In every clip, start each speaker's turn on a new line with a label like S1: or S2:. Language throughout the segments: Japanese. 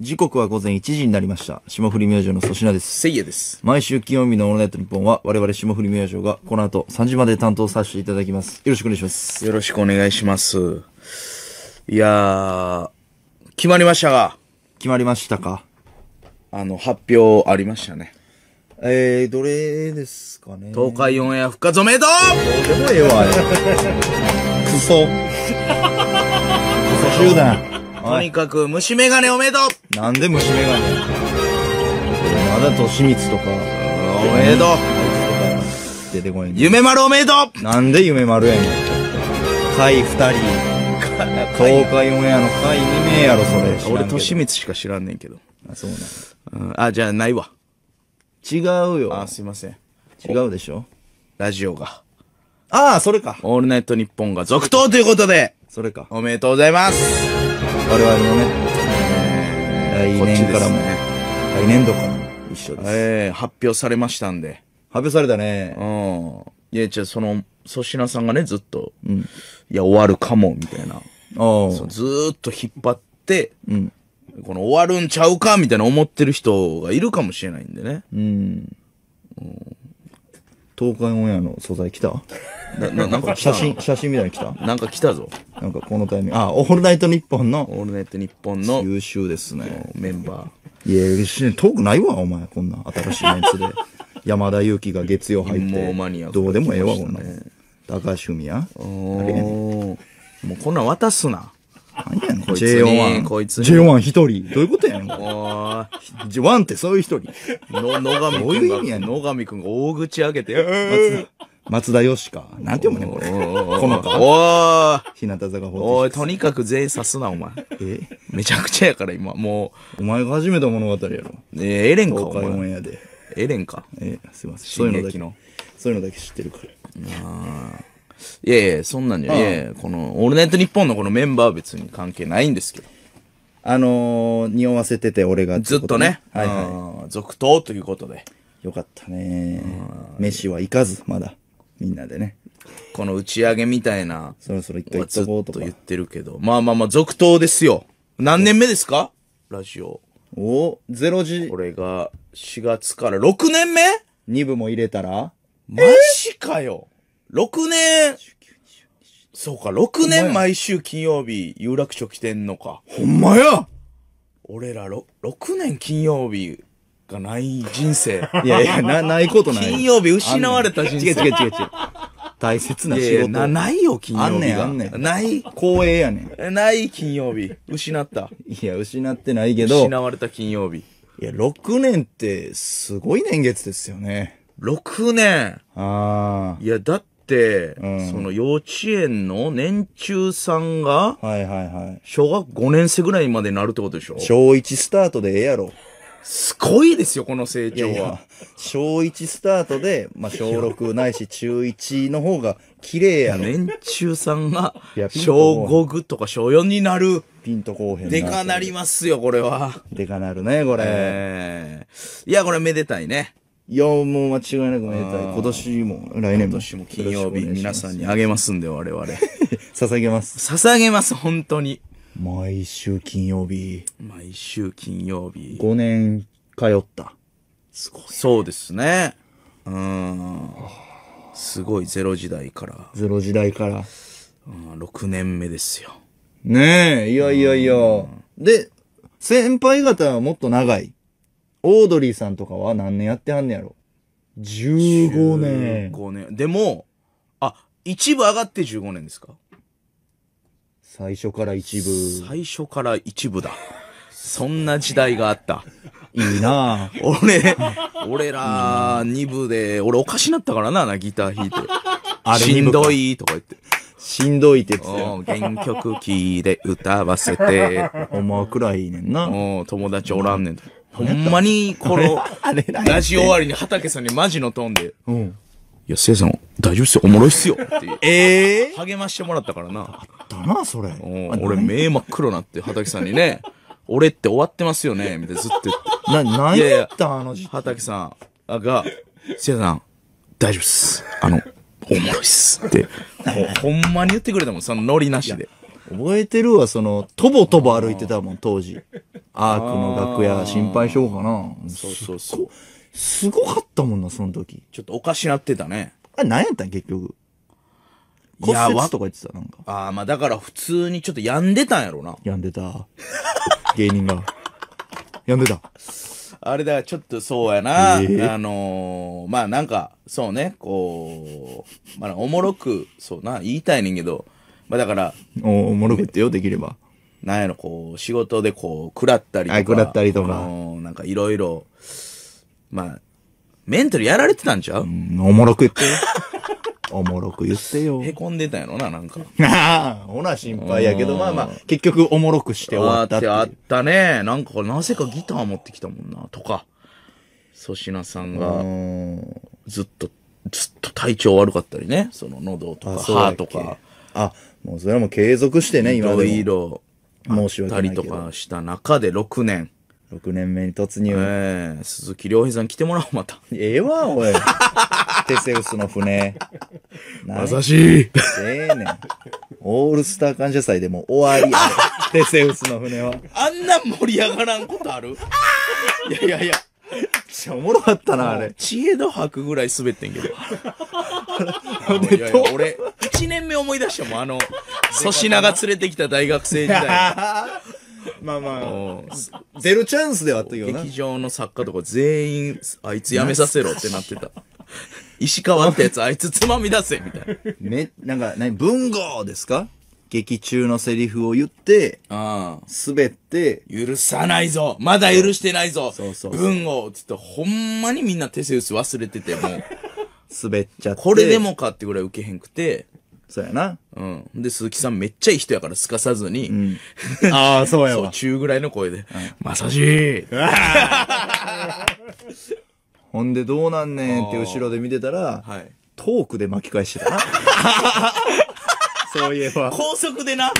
S1: 時刻は午前1時になりました。霜降り明星の粗品です。せいやです。毎週金曜日のオールナイト日本は我々霜降り明星がこの後3時まで担当させていただきます。よろしくお願いします。よろしくお願いします。いやー、決まりましたが。決まりましたか。あの、発表ありましたね。えー、どれですかね。東海オンエア復活おめでとうどうでもええわ。クソ。クソ集団。とにかく虫眼鏡おめでとうなんで虫眼鏡まだとしみつとか。おめでとう出てこない。夢丸おめでとうなんで夢丸やねん。貝二人。東海オンエアの貝2名やろ、それ。俺、としみつしか知らんねんけど。あ、そうなん、うん、あ、じゃあないわ。違うよ。あ、すいません。違うでしょラジオが。ああ、それか。オールナイト日本が続投ということで。それか。おめでとうございます。我々のね、えー、来年からも、ね、来年度からも一緒です。えー、発表されましたんで。発表されたね。うん。いや、じゃその、粗品さんがね、ずっと、うん、いや、終わるかも、みたいな。そずーっと引っ張って、うん、この終わるんちゃうか、みたいな思ってる人がいるかもしれないんでね。うん。うん、東海オンエアの素材来たなななんか来た写真、写真みたいに来たなんか来たぞ。なんかこのタイミング。あ、オールナイトニッポンのオールナイトニッポンの優秀ですね。メンバー。いや、遠くないわ、お前。こんな新しいメンツで。山田裕貴が月曜入って謀マニアどうでもええわ、こんな高橋文也おーもうこんなん渡すな。
S2: 何やねん、こいつに J1。こいつに J1 一人。どうい
S1: うことやねん。おい J1 ってそういう一人。の野上どういう意味やねん野上君が大口開けて、松田松田よしか。なんて読むねん、これ。このか。おー日向坂おい、とにかく員刺すな、お前。えめちゃくちゃやから、今、もう。お前が始めた物語やろ。えーエレンか、お東海オンエアで。エレンか。えすいません。そういうのだけそういうのだけ知ってるから。あいやいや、そんなんじゃ、いやいや、この、オールナイトニッポンのこのメンバーは別に関係ないんですけど。あのー、匂わせてて俺がずっとね、はいはい。続投ということで。よかったね。飯は行かず、まだ。みんなでね。この打ち上げみたいな。そろそろ一回行っとこうとか。言ってるけど。まあまあまあ、続投ですよ。何年目ですかラジオ。おゼロ時。これが4月から6年目 ?2 部も入れたらマジかよ。6年。そうか、6年毎週金曜日、有楽町来てんのか。ほんまや俺ら 6, 6年金曜日ない人生。いやいや、な、ないことない。金曜日失われた人生。違う違う違う違う。大切な仕事。な、ないよ、金曜日あんねん、あんねん。ない。光栄やねん。ない、金曜日。失った。いや、失ってないけど。失われた金曜日。いや、6年って、すごい年月ですよね。6年ああ。いや、だって、うん、その幼稚園の年中さんが、はいはいはい。小学5年生ぐらいまでなるってことでしょ小1スタートでええやろ。すごいですよ、この成長は。いやいや小1スタートで、まあ、小6ないし中1の方が綺麗やね。年中さんが、小5ぐとか小4になる。ピンとこうへんでかなりますよ、これは。でかなるね、これ。えー、いや、これめでたいね。いや、もう間違いなくめでたい。今年も、来年も。今年も金曜日、皆さんにあげますんで、我々。捧げます。捧げます、本当に。毎週金曜日。毎週金曜日。5年通った。すごい、ね、そうですね。うん。すごい、ゼロ時代から。ゼロ時代から。うん、6年目ですよ。ねえ、いやいやいや。で、先輩方はもっと長い。オードリーさんとかは何年やってはんねやろ。15年。15年。でも、あ、一部上がって15年ですか最初から一部。最初から一部だ。そんな時代があった。いいなぁ。俺、俺ら二部で、俺おかしなったからな、なギター弾いて。あれしんどいとか言って。しんどいって言ってた原曲キーで歌わせて。お前くらいいねんな。うん友達おらんねん。ほんまに、この、ラジオ終わりに畑さんにマジのトーンで、うん。いや、せいさん、大丈夫っすよ、おもろいっすよ、ってええ励ましてもらったからな。だな、それ。俺、目真っ黒なって、畑さんにね、俺って終わってますよね、みたいなずっと言って。な、何ややったあの時畑さんが、せいさん、大丈夫っす。あの、おもろいっす。って、もうほんまに言ってくれたもん、そのノリなしで。覚えてるわ、その、とぼとぼ歩いてたもん、当時。アークの楽屋、心配しようかな。そうそうそう。すごかったもんな、その時。ちょっとおかしなってたね。あれ何やったん結局。
S2: 骨折とか言ってた、なんか。あ
S1: あ、まあだから普通にちょっと病んでたんやろな。病んでた。芸人が。病んでた。あれだ、ちょっとそうやな。えー、あのー、まあなんか、そうね、こう、まあおもろく、そうな、言いたいねんけど、まあだから。おおもろくってよ、できれば。なんやろ、こう、仕事でこう、くらったりとか。はい、食らったりとか。なんかいろいろ、まあ、メンタルやられてたんちゃう、うん、おもろく言ってよ。おもろく言ってよ。へこんでたんやろな、なんか。ああ、ほな心配やけど、まあまあ、結局おもろくして終わったって。あったね。なんか、なぜかギター持ってきたもんな、とか。粗品さんが、ずっと、ずっと体調悪かったりね。その喉とか歯とか。あ、もうそれも継続してね、今いろいろ。申し訳ないたりとかした中で6年。6年目に突入。ええ鈴木亮平さん来てもらおう、また。ええわ、おい。テセウスの船。優 しい。ええねん。オールスター感謝祭でも終わりや テセウスの船は。あんな盛り上がらんことあるいやいやいや。おもろかったな、あれ。知恵の吐くぐらい滑ってんけど。いやいや俺、1年目思い出したもん、あの、粗品が連れてきた大学生時代。まあまあ、ゼロチャンスではというよな。劇場の作家とか全員、あいつ辞めさせろってなってた。石川ってやつ、あいつつまみ出せみたいな。め、なんか、何、文豪ですか劇中のセリフを言って、ああ。滑って、許さないぞまだ許してないぞそうそう文豪言って、ほんまにみんなテセウス忘れてて、もう。滑っちゃって。これでもかってぐらい受けへんくて、そうやな。うん。で、鈴木さんめっちゃいい人やからすかさずに、ああ、そうやそう、中ぐらいの声で、まさし ほんでどうなんねんって後ろで見てたら、はい。トークで巻き返してたな。そういえば。高速でな、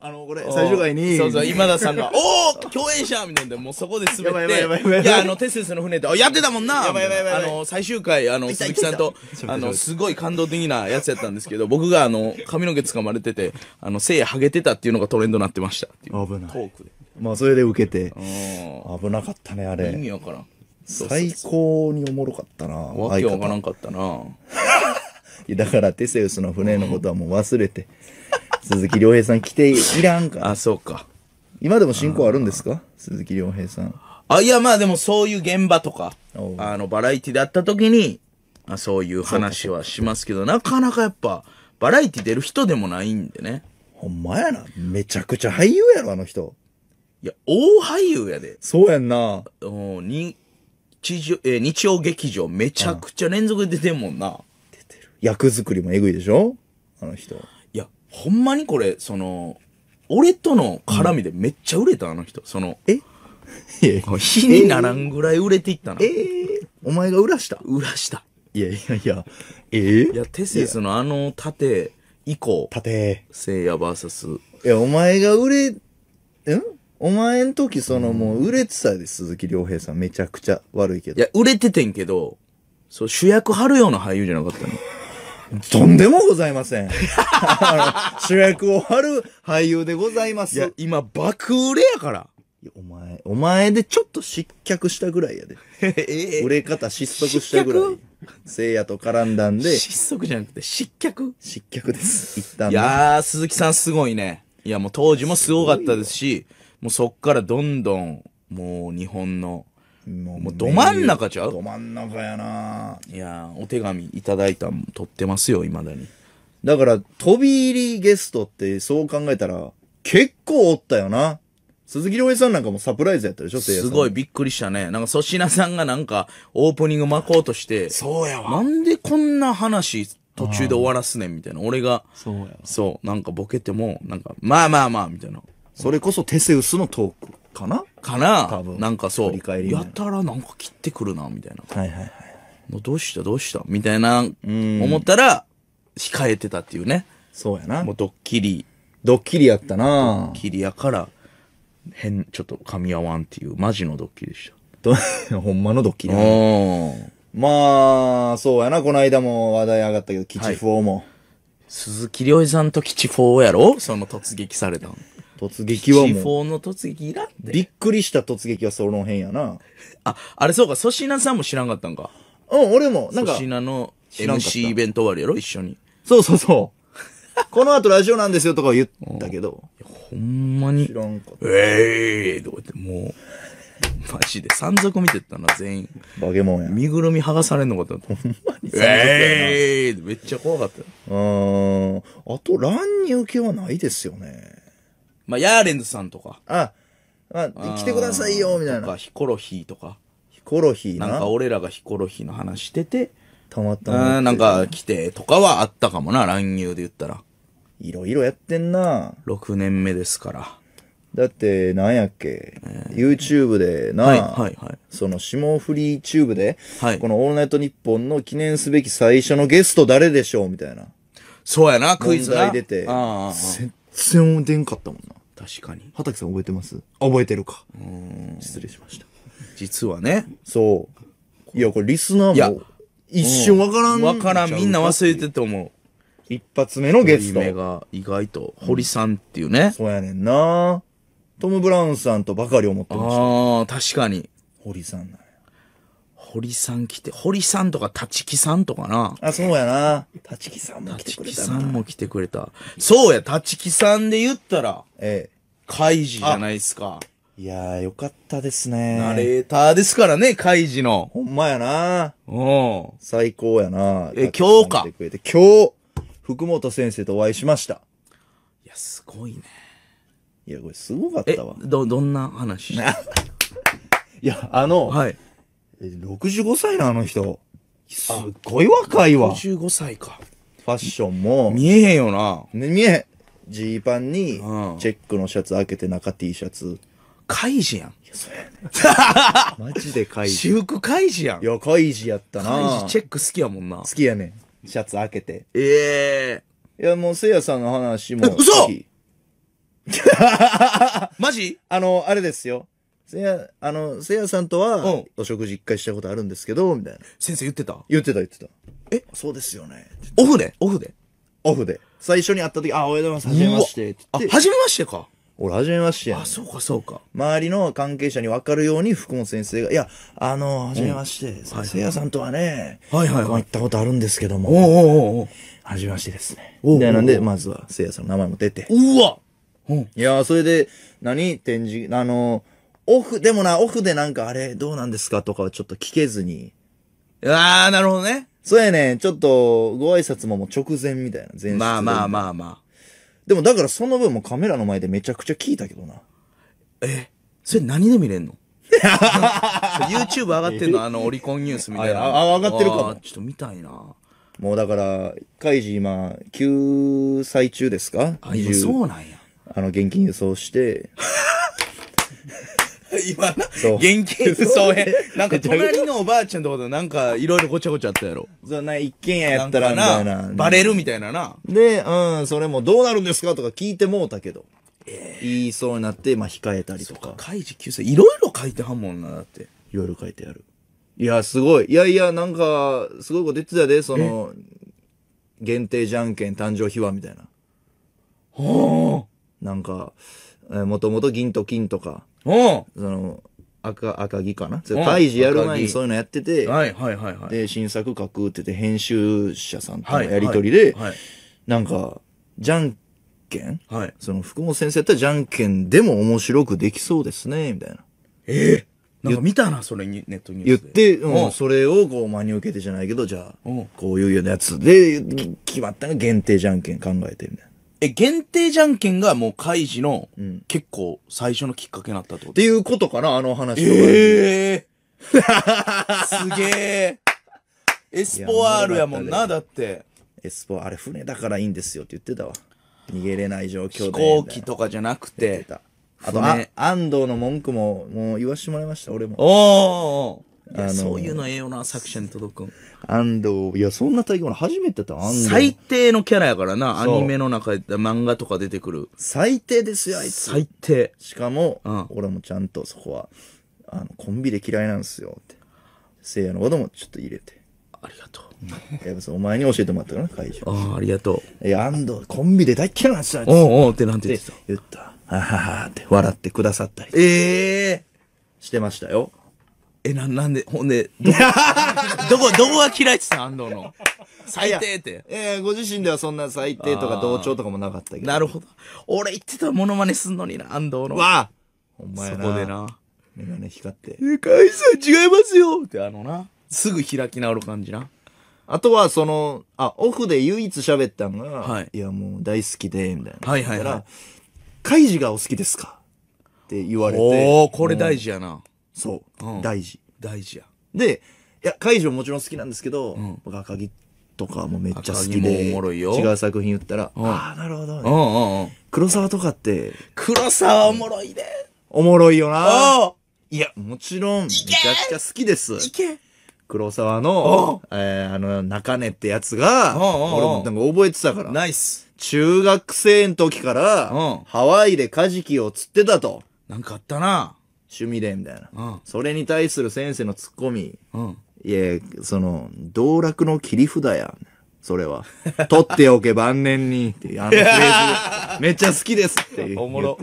S1: あの、これ、最終回に。そうそう、今田さんが、おお共演者みたいな、もうそこで滑って。やばいやばいやばいやばい。や、あの、テセスの船で、あ、やってたもんなやばいやばいやばい。あの、最終回、あの、鈴木さんと、あの、すごい感動的なやつやったんですけど、僕が、あの、髪の毛掴まれてて、あの、生ハゲてたっていうのがトレンドになってました。危ない。トークで。まあ、それで受けて。危なかったね、あれ。意味わからん。最高におもろかったな。わけわからんかったな。だから、テセウスの船のことはもう忘れて。鈴木亮平さん来ていらんか。あ、そうか。今でも進行あるんですか鈴木亮平さん。あ、いや、まあでもそういう現場とか、あの、バラエティであった時に、あ、そういう話はしますけど、なかなかやっぱ、バラエティ出る人でもないんでね。ほんまやな。めちゃくちゃ俳優やろ、あの人。いや、大俳優やで。そうやんな。うん、日曜、えー、日曜劇場めちゃくちゃ連続で出てんもんな。出てる。役作りもえぐいでしょあの人。ほんまにこれ、その、俺との絡みでめっちゃ売れた、あの人。その、えいやいやにならんぐらい売れていったな。ええお前が売らした売らした。いやいやいや、ええいや、テセスのあの盾以降、盾。聖夜サス。いや、お前が売れ、んお前ん時、そのもう売れてたで、鈴木亮平さん。めちゃくちゃ悪いけど。いや、売れててんけど、そう、主役張るような俳優じゃなかったの。とんでもございません。主役を張る俳優でございまいやす。、今、爆売れやから。お前、お前でちょっと失脚したぐらいやで。え売れ方失速したぐらい失。聖夜と絡んだんで、失速じゃなくて失脚失脚です。一旦いやー、鈴木さんすごいね。いや、もう当時もすごかったですし、もうそっからどんどん、もう日本のもうど真ん中ちゃうど真ん中やないやお手紙いただいたん撮ってますよ、未だに。だから、飛び入りゲストってそう考えたら、結構おったよな。鈴木亮平さんなんかもサプライズやったでしょ、すごい。びっくりしたね。なんか粗品さんがなんかオープニング巻こうとして、そうやわ。なんでこんな話途中で終わらすねんみたいな。俺が、そうやわ。そう、なんかボケても、なんか、まあまあまあ、みたいな。それこそテセウスのトーク。かなかななんかそう、ややたらなんか切ってくるな、みたいな。はいはいはい。どうしたどうしたみたいな、思ったら、控えてたっていうね。そうやな。もうドッキリ。ドッキリやったなドッキリやから、変、ちょっと噛み合わんっていう、マジのドッキリでした。ほんまのドッキリ、ん。まあ、そうやな。この間も話題上がったけど、吉フォーも。はい、鈴木亮平さんと吉フォーやろその突撃されたの。突撃はもう。C4 の突撃いらんで。びっくりした突撃はその辺やな。あ、あれそうか、粗品さんも知らんかったんか。うん、俺も、なんか。粗品の MC イベント終わりやろ、一緒に。そうそうそう。この後ラジオなんですよとか言ったけど。ほんまに。知らんかった。ええー、とか言って、もう。マジで山賊見てったな、全員。化け物や。身ぐるみ剥がされんのかと。ほんまにええー、めっちゃ怖かった。うん。あと、乱入系はないですよね。まあ、ヤーレンズさんとか。あ、まあ、来てくださいよ、みたいとか、な。ヒコロヒーとか。ヒコロヒーなんか俺らがヒコロヒーの話してて、たまったうん、なんか来てとかはあったかもな、乱入で言ったら。いろいろやってんな。6年目ですから。だって、なんやっけ、YouTube でな、はい、はい、はい。その、霜降りチューブで、はいこのオールナイトニッポンの記念すべき最初のゲスト誰でしょうみたいな。そうやな、クイズが題出て、全然出んかったもんな。確かに。畑さん覚えてます覚えてるか。失礼しました。実はね。そう。いや、これリスナーも
S2: 一瞬わからん。わからん。みんな忘
S1: れてて思う。一発目のゲスト。が意外と、堀さんっていうね。そうやねんなトム・ブラウンさんとばかり思ってました。ああ、確かに。堀さんなん堀さん来て、堀さんとか立木さんとかな。あ、そうやな。立木さんも来てくれた立木さんも来てくれた。そうや、立木さんで言ったら、ええ。カイジじゃないですか。いやー、よかったですね。ナレーターですからね、カイジの。ほんまやな。うん。最高やな。え、今日か。今日、福本先生とお会いしました。いや、すごいね。いや、これすごかったわ。ど、どんな話 いや、あの、はい。65歳な、あの人。すっごい若いわ。6 5歳か。ファッションも。見えへんよな。ね、見えへん。ジーパンに、チェックのシャツ開けて中 T シャツ。カイジやん。い
S2: や、そうやね。マ
S1: ジでカイジ。私服カイジやん。いや、カイジやったな。カイジチェック好きやもんな。好きやねん。シャツ開けて。ええー、いや、もうせいやさんの話も。嘘マジあの、あれですよ。せや、あの、せやさんとは、お食事一回したことあるんですけど、みたいな。先生言ってた言ってた言ってた。えそうですよね。オフでオフでオフで。最初に会った時、あ、おはようございます。はじめましてあ、はじめましてか。俺、はじめましてや、あ、そうかそうか。周りの関係者に分かるように、福本先生が、いや、あの、はじめまして。せやさんとはね、はいはい、行ったことあるんですけども。おおおおはじめましてですね。みたいなんで、まずは、せやさんの名前も出て。うわうん。いや、それで、何展示、あのオフ、でもな、オフでなんかあれ、どうなんですかとかはちょっと聞けずに。ああ、なるほどね。そうやね。ちょっと、ご挨拶ももう直前みたいな。前まあまあまあまあ。でもだからその分もカメラの前でめちゃくちゃ聞いたけどな。え、それ何で見れんの ?YouTube 上がってんのあの、オリコンニュースみたいな。あ、あ上がってるかも。ちょっと見たいな。もうだから、カイジ今、救済中ですかあ、今そうなんや。あの、現金輸送して。今な、原型そうへなんか隣のおばあちゃんとことなんかいろいろごちゃごちゃあったやろ。そうな、一軒家やったらみたいな。なバレるみたいなな。で、うん、それもどうなるんですかとか聞いてもうたけど。えー、言いそうになって、まあ控えたりとか。カイジ9世、いろいろ書いてはんもんな、だって。いろいろ書いてある。いや、すごい。いやいや、なんか、すごいこと言ってたで、その、限定じゃんけん誕生秘話みたいな。はあ。なんか、もともと銀と金とか、おその赤赤木かな開示やる前にそういうのやってて、はいはいはいはい、で新作書くって言って編集者さんとのやり取りで、はいはいはい、なんかじゃんけん、はい、その福本先生やったらじゃんけんでも面白くできそうですねみたいなええー、なんか見たなそれにネットニュースで言って、うん、それをこう真に受けてじゃないけどじゃあこういうやつで決まったら、限定じゃんけん考えてみたいなえ、限定じゃんけんがもう開示の、うん結構最初のきっかけになったってこっていうことかな、あの話は。ええー、すげえ。エスポワールやもんな、だって。エスポ、あれ船だからいいんですよって言ってたわ。逃げれない状況で。飛行機とかじゃなくて。あと、あ安藤の文句も、もう言わしてもらいました、俺も。おーあのそういうのええよな、作者に届くん。安藤、いや、そんな対義も初めてだった、安藤。最低のキャラやからな、アニメの中で、漫画とか出てくる。最低ですよ、あいつ。最低。しかも、うん、俺もちゃんとそこは、あの、コンビで嫌いなんですよ、って。せいやのこともちょっと入れて。ありがとう。お前に教えてもらったからな、会場。ああ、ありがとう。いや、安藤、コンビで大嫌いなんですよ、おうおうってなんて言ってた。言った。はははって笑ってくださったり。ええー、してましたよ。え、な、なんで、ほんで、どこ、どこ、どこが嫌いってさ、安藤の。最低って。ええご自身ではそんな最低とか同調とかもなかったけど。なるほど。俺言ってたらモノマネすんのにな、安藤の。わあお前そこで。な。メガネ光って。え、さん違いますよってあのな。すぐ開き直る感じな。あとは、その、あ、オフで唯一喋ったのが、はいい、や、もう大好きで、みたいな。はいはいはいだからカイジがお好きですかって言われて。おー、これ大事やな。そう、うん、大事大事やでいや海ももちろん好きなんですけど、うん、僕赤木とかもめっちゃ好きでもおろいよ違う作品言ったら、うん、ああなるほど、ね、うんうん、黒沢とかって黒沢おもろいで、おもろいよないやもちろんめちゃくちゃ好きですいけ黒沢の、えー、あの、中根ってやつが、俺もなんか覚えてたから。ナイス。中学生の時から、ハワイでカジキを釣ってたと。なんかあったな。趣味で、みたいな、うん。それに対する先生のツッコミ。うん。いや、その、道楽の切り札や。それは。取っておけ晩年に。って、あのフレーズ、めっちゃ好きですって言って。おもろ。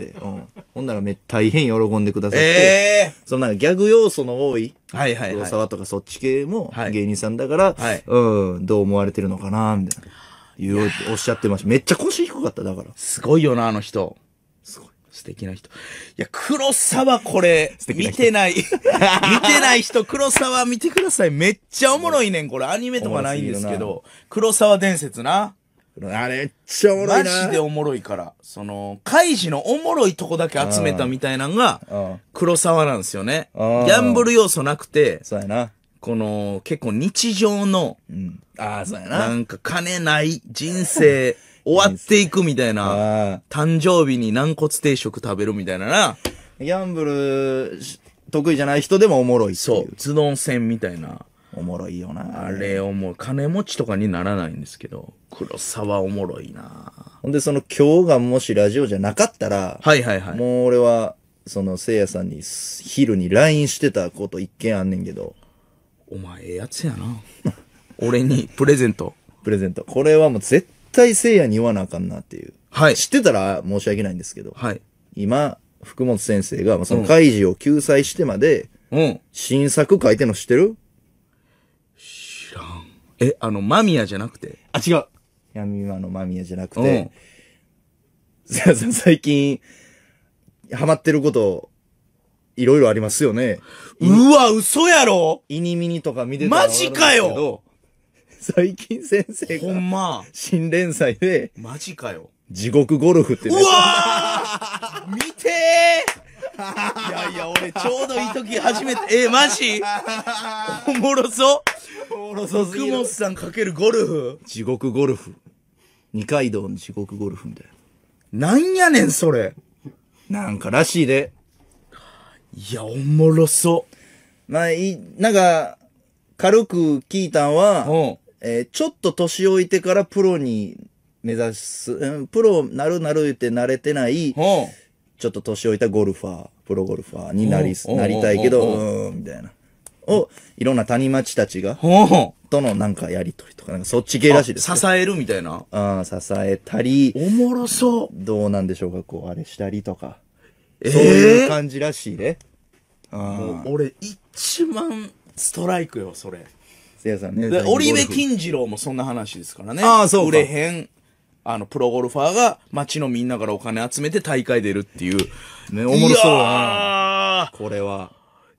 S1: ほんならめ、大変喜んでくださって。えー、そのなんかギャグ要素の多い。はいはい黒沢とかそっち系も、芸人さんだから、はい、うん、どう思われてるのかな、みたいな。言う、おっしゃってました。めっちゃ腰低かった、だから。すごいよな、あの人。すごい。敵な人。いや、黒沢これ、見てない。見てない人、黒沢見てください。めっちゃおもろいねん、これ。アニメとかないんですけど。黒沢伝説な。あれ、めっちゃおもろいな。マジでおもろいから。その、カイジのおもろいとこだけ集めたみたいなのが、黒沢なんですよね。ギャンブル要素なくて、そうやな。この、結構日常の、うん、ああ、そうやな。なんか金ない人生、終わっていくみたいな。誕生日に軟骨定食食べるみたいなな。ギャンブル得意じゃない人でもおもろいそう。頭脳戦みたいな。おもろいよな。あれおも金持ちとかにならないんですけど、黒沢おもろいな。ほんで、その今日がもしラジオじゃなかったら、はいはいはい。もう俺は、そのせいやさんに昼に LINE してたこと一件あんねんけど。お前ええやつやな。俺にプレゼント。プレゼント。これはもう絶対せいに言わなあかんなっていう。はい。知ってたら申し訳ないんですけど、はい。今、福本先生が、まあ、その怪事を救済してまで、うん。新作書いての知ってる知らん。え、あの、マミヤじゃなくて。あ、違う。闇間の間宮じゃなくて、ん。最近、ハマってること、いろいろありますよね。うわ、嘘やろイニミニとか見てたらマジかよ最近先生ほんま。新連載でマジかよ。地獄ゴルフってうわー見てー いやいや、俺ちょうどいい時初めて、えマジおもろそおもろそう。福本さんかけるゴルフ地獄ゴルフ。二階堂の地獄ゴルフみたいなんやねん、それ。な。んからしいで。いや、おもろそまあ、い、なんか、軽く聞いたんは、えー、ちょっと年老いてからプロに目指す、うん、プロなるなるって慣れてない、ちょっと年老いたゴルファー、プロゴルファーになり、なりたいけど、うん、みたいな。を、いろんな谷町たちが、とのなんかやりとりとか、なんかそっち系らしいです。支えるみたいな。うん、支えたり。おもろそう。どうなんでしょうか、こう、あれしたりとか。
S2: えー、そういう感
S1: じらしいね。もう俺、一番ストライクよ、それ。土やさんね。織部金次郎もそんな話ですからね。ああ、そう売れへん。あの、プロゴルファーが街のみんなからお金集めて大会出るっていう。ね、おもろそうな。これは。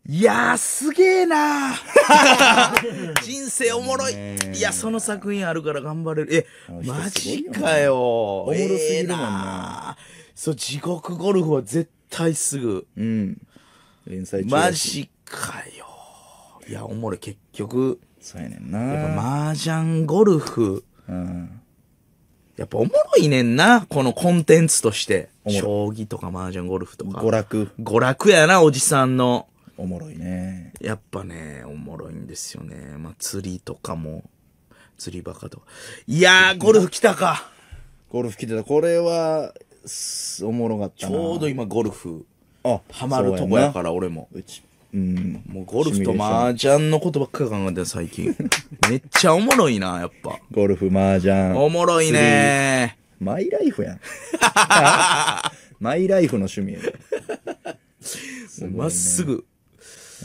S1: いやー、すげえなー 人生おもろい。いや、その作品あるから頑張れる。え、マジかよ。おもろすぎるもんな、そう、地獄ゴルフは絶対すぐ。うん。連載中。マジかよ。いや、おもろい。結局、そうやねんなやっぱ麻雀ゴルフ、うん、やっぱおもろいねんなこのコンテンツとして将棋とか麻雀ゴルフとか娯楽娯楽やなおじさんのおもろいねやっぱねおもろいんですよね、まあ、釣りとかも釣りバカとかいやゴルフ来たかゴルフ来てたこれはおもろかったちょうど今ゴルフあハマるとこやから俺もうちうん、もうゴルフと麻雀のことばっかり考えてる最近。めっちゃおもろいな、やっぱ。ゴルフ、麻雀。おもろいねマイライフやん。マイライフの趣味やん。まっすぐ。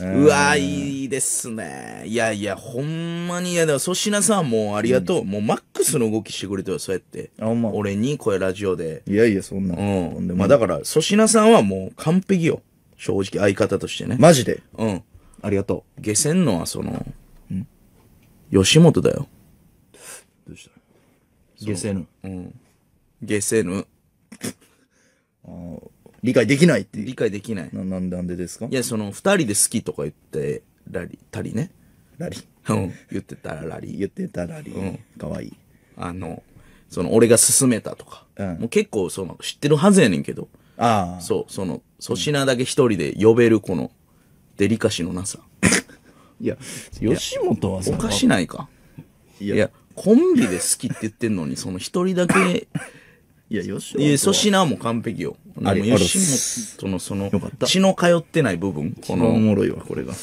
S1: うわいいですね。いやいや、ほんまに、いや、でも粗品さんもうありがとう。もうマックスの動きしてくれてよ、そうやって。あほん俺に、声ラジオで。いやいや、そんな。うん。まあだから、粗品さんはもう完璧よ。正直相方としてね。マジでうん。ありがとう下せんのはその、吉本だよ。う。ゲセん下せぬ。理解できないっていう。理解できない。ななんでなんでですかいや、その、二人で好きとか言ってらり、たりね。ラリ。うん。言ってたらラー。言ってたラリ。かわいい。あの、その、俺が勧めたとか。うんもう結構、その、知ってるはずやねんけど、ああ。そう、その、粗品だけ一人で呼べるこの、デリカシーのなさ。いや、吉本はさ。おかしないか。いや、いやコンビで好きって言ってんのに、その一人だけ、いや、吉本。いや、粗品も完璧よ。あれ、吉本のその、血の通ってない部分。この。おもろいわ、これが。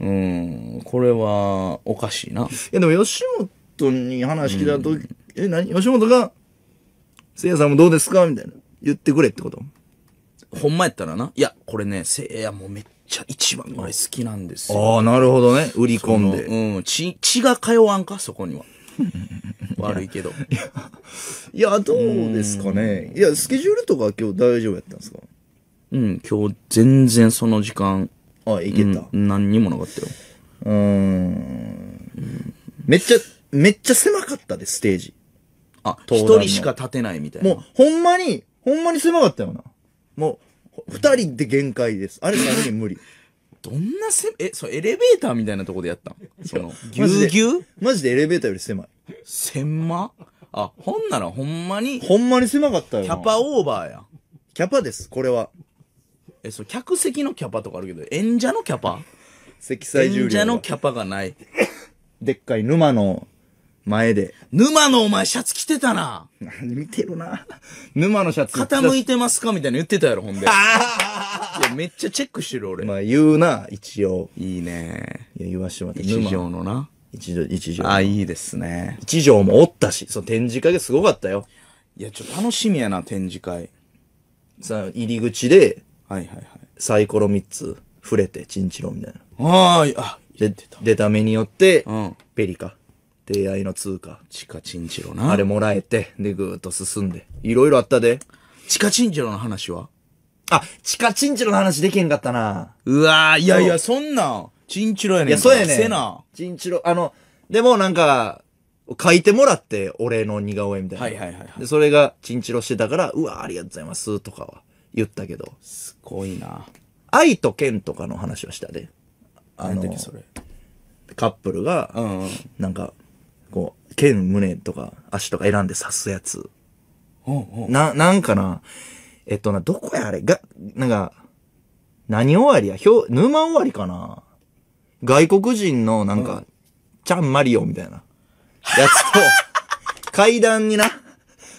S1: うん、これは、おかしいな。いや、でも吉本に話聞いたとき、うん、え、何吉本が、せいやさんもどうですかみたいな。言ってくれってことほんまやったらな、いや、これね、せいやもうめっちゃ一番ぐらい好きなんですよ。ああ、なるほどね。売り込んで。うん、血、血が通わんか、そこには。悪いけど。いや、どうですかね。いや、スケジュールとか今日大丈夫やったんですかうん、今日全然その時間。あ、いけた、うん、何にもなかったよ。うーん。めっちゃ、めっちゃ狭かったで、ステージ。あ、一人しか立てないみたいな。もう、ほんまに、ほんまに狭かったよな。も二人で限界です。あれ三人無理。どんなせ、え、そう、エレベーターみたいなとこでやったんその、ぎゅうぎゅうマジでエレベーターより狭い。千まあ、ほんならほんまに、ほんまに狭かったよな。ャパオーバーや。キャパです、これは。え、そう、客席のキャパとかあるけど、演者のキャパ積載重演者のキャパがない。でっかい沼の前で。沼のお前シャツ着てたな。見てるな。沼のシャツ。傾いてますかみたいな言ってたやろ、ほんで。いや、めっちゃチェックしてる、俺。まあ言うな、一応。いいね。いや、言わしてもらって。一条のな。一条、一条。あ、いいですね。一条もおったし、その展示会がすごかったよ。いや、ちょ、っと楽しみやな、展示会。さ、入り口で、はいはいはい。サイコロ3つ、触れて、チンチロみたいな。ああ、あ、出た。出た目によって、うん。ペリカ。出会いの通貨。チカチンチロな。あれもらえて、で、ぐーっと進んで。いろいろあったで。チカチンチロの話はあ、チカチンチロの話できへんかったな。うわーいやいや、そんなん、チンチロやねんいや、そうやねん。せな。チンチロ、あの、でもなんか、書いてもらって、俺の似顔絵みたいな。はいはいはいはいで、それが、チンチロしてたから、うわ、ありがとうございます、とかは言ったけど。すごいな。愛と剣とかの話はしたで。あの何やそれ。カップルが、うんうん。なんか、こう、剣、胸とか足とか選んで刺すやつ。
S2: おうおうな、
S1: なんかな、えっとな、どこやあれが、なんか、何終わりやひょ、沼終わりかな外国人のなんか、うん、ちゃんマリオみたいな、やつと、階段にな、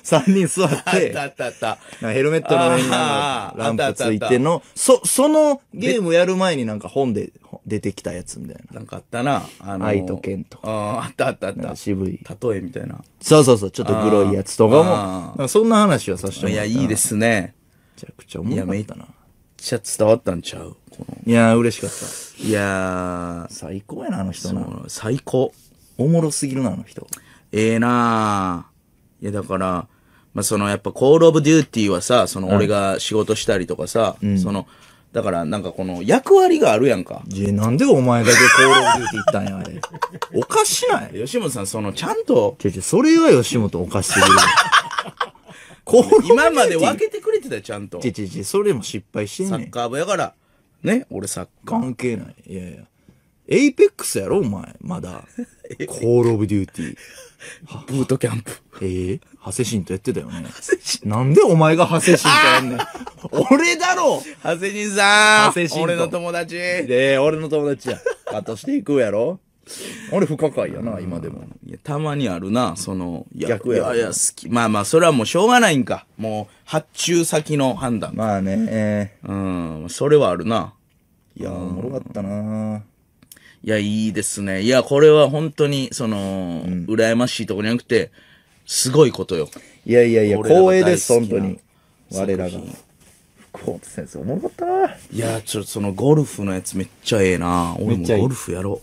S1: 3人座っあって、たあったあった。ヘルメットの上にランプついての、そ、そのゲームやる前になんか本で出てきたやつみたいな。なんかあったな。あの愛と剣とかああったあったあった。渋い。例えみたいな。そうそうそう、ちょっとグロいやつとかも、そんな話はさせてもいらや、った。いいですね。めちゃくちゃ面白めいたな。めっちゃ伝わったんちゃういやー、嬉しかった。いやー、最高やな、あの人な。最高。おもろすぎるな、あの人。ええなーいや、だから、まあ、そのやっぱコールオブデューティーはさ、その俺が仕事したりとかさ、うん、その、だからなんかこの役割があるやんか。いや、なんでお前だけコールオブデューティー行ったんや、あれ。おかしない吉本さん、そのちゃんと。ちうそれは吉本おかしすぎる。コールオブデューティー今まで分けてくれてたちゃんと。ちうちそれも失敗してんねん。サッカー部やから、ね、俺サッカー。関係ない。いやいや。エイペックスやろ、お前。まだ。コールオブデューティー。ブートキャンプ。ええー、ハセシンとやってたよね。なんでお前がハセシンとやんねん。俺だろハセシンさんハセシン俺の友達で、俺の友達や。あとしていくやろ俺不可解やな、今でも。いや、たまにあるな、その、や逆やいや、いや、好き。まあまあ、それはもうしょうがないんか。もう、発注先の判断。まあね、えー。うん、それはあるな。いやー、おもろかったなー。いや、いいですね。いや、これは本当に、その、うん、羨ましいとこじゃなくて、すごいことよ。いやいやいや、光栄です、本当に。我らが。福本先生、おもろかったないや、ちょっとそのゴルフのやつめっちゃええな。俺もゴルフやろ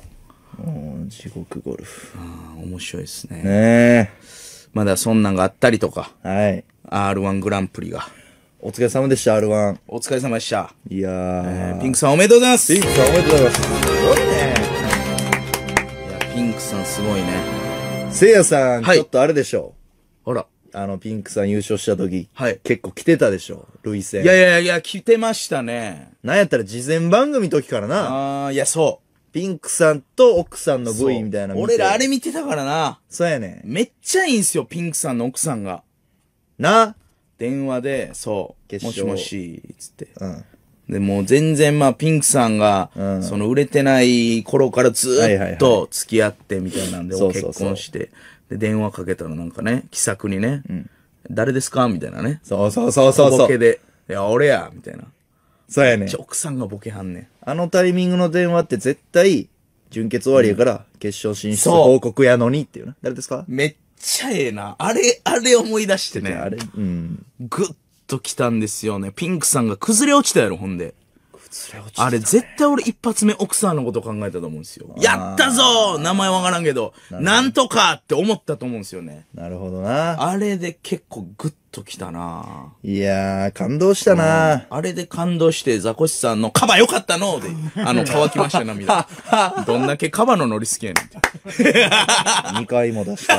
S1: う。うん、地獄ゴルフ。ああ、面白いですね。ねまだそんなんがあったりとか。はい。R1 グランプリが。お疲れ様でした、R1。お疲れ様でした。いやー、えー、ピンクさんおめでとうございます。ピンクさんおめでとうございます。さんすごいね。せいやさん、はいちょっとあれでしょほら。あの、ピンクさん優勝した時。はい結構来てたでしょう。累戦。いやいやいや、来てましたね。なんやったら事前番組時からな。ああ、いや、そう。ピンクさんと奥さんの V みたいな見て俺らあれ見てたからな。そうやねめっちゃいいんすよ、ピンクさんの奥さんが。な。電話で、そう。もしもし、つって。うん。で、もう全然まあピンクさんが、その売れてない頃からずっと付き合ってみたいなんで、結婚して。で、電話かけたらなんかね、気さくにね、うん、誰ですかみたいなね。そうそうそうそうボケで、いや、俺や、みたいな。そうやね。奥さんがボケはんねん。あのタイミングの電話って絶対、準決終わりやから、決勝進出報告やのにっていうな。誰ですかめっちゃええな。あれ、あれ思い出してね。あれ、うん。ぐっと来たんですよね。ピンクさんが崩れ落ちたやろ、ほんで。
S2: 崩れ落ち
S1: た、ね、あれ、絶対俺一発目奥さんのこと考えたと思うんですよ。やったぞ名前わからんけど、なんとかって思ったと思うんですよね。なるほどな。あれで結構グッときたないやー、感動したな、うん、あれで感動して、ザコシさんのカバよかったので、
S2: あの、乾きました涙。
S1: どんだけカバのノリ好きやねん2回も出した。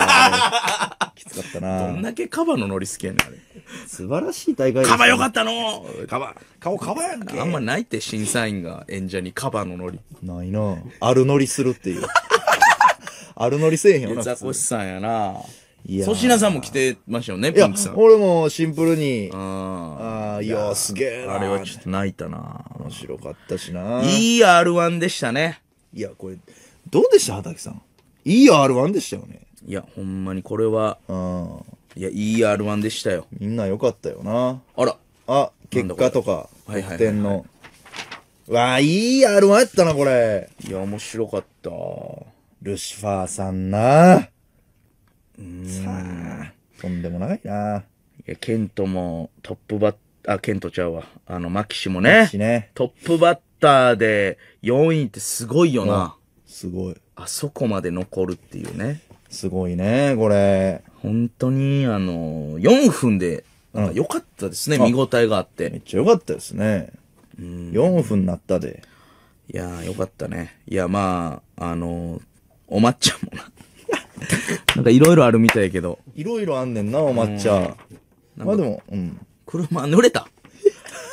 S1: きつかったなどんだけカバのノリ好きやねん、あれ。素晴らしい大会です、ね。カバよかったのカバ、顔カバやんけ。あんまないって審査員が演者にカバのノリ。ないなあるノリするっていう。あるノリせえへんよな。ザコシさんやな。いや。粗品さんも来てましたよね、ピンクさん。俺もシンプルに。ああ、いや、すげえな。あれはちょっと泣いたな。面白かったしな。いい R1 でしたね。いや、これ、どうでした畑さん。いい R1 でしたよね。いや、ほんまにこれは、いや、いい R1 でしたよ。みんな良かったよな。あら。あ、結果とか、はいはいはいい点の。わあ、いい R1 やったな、これ。いや、面白かった。ルシファーさんなあさあ、とんでもないないや、ケントもトップバッあ、ケントちゃうわ。あの、マキシもね。シね。トップバッターで4位ってすごいよな。すごい。あそこまで残るっていうね。すごいね、これ。本当に、あの、4分で、なんか良かったですね、うん見応えがあって。めっちゃ良かったですね。4分なったで。いやー、良かったね。いや、まあ、あの、お抹茶もな。なんかいろいろあるみたいやけど。いろいろあんねんな、お抹茶。まあでも、うん。車、濡れた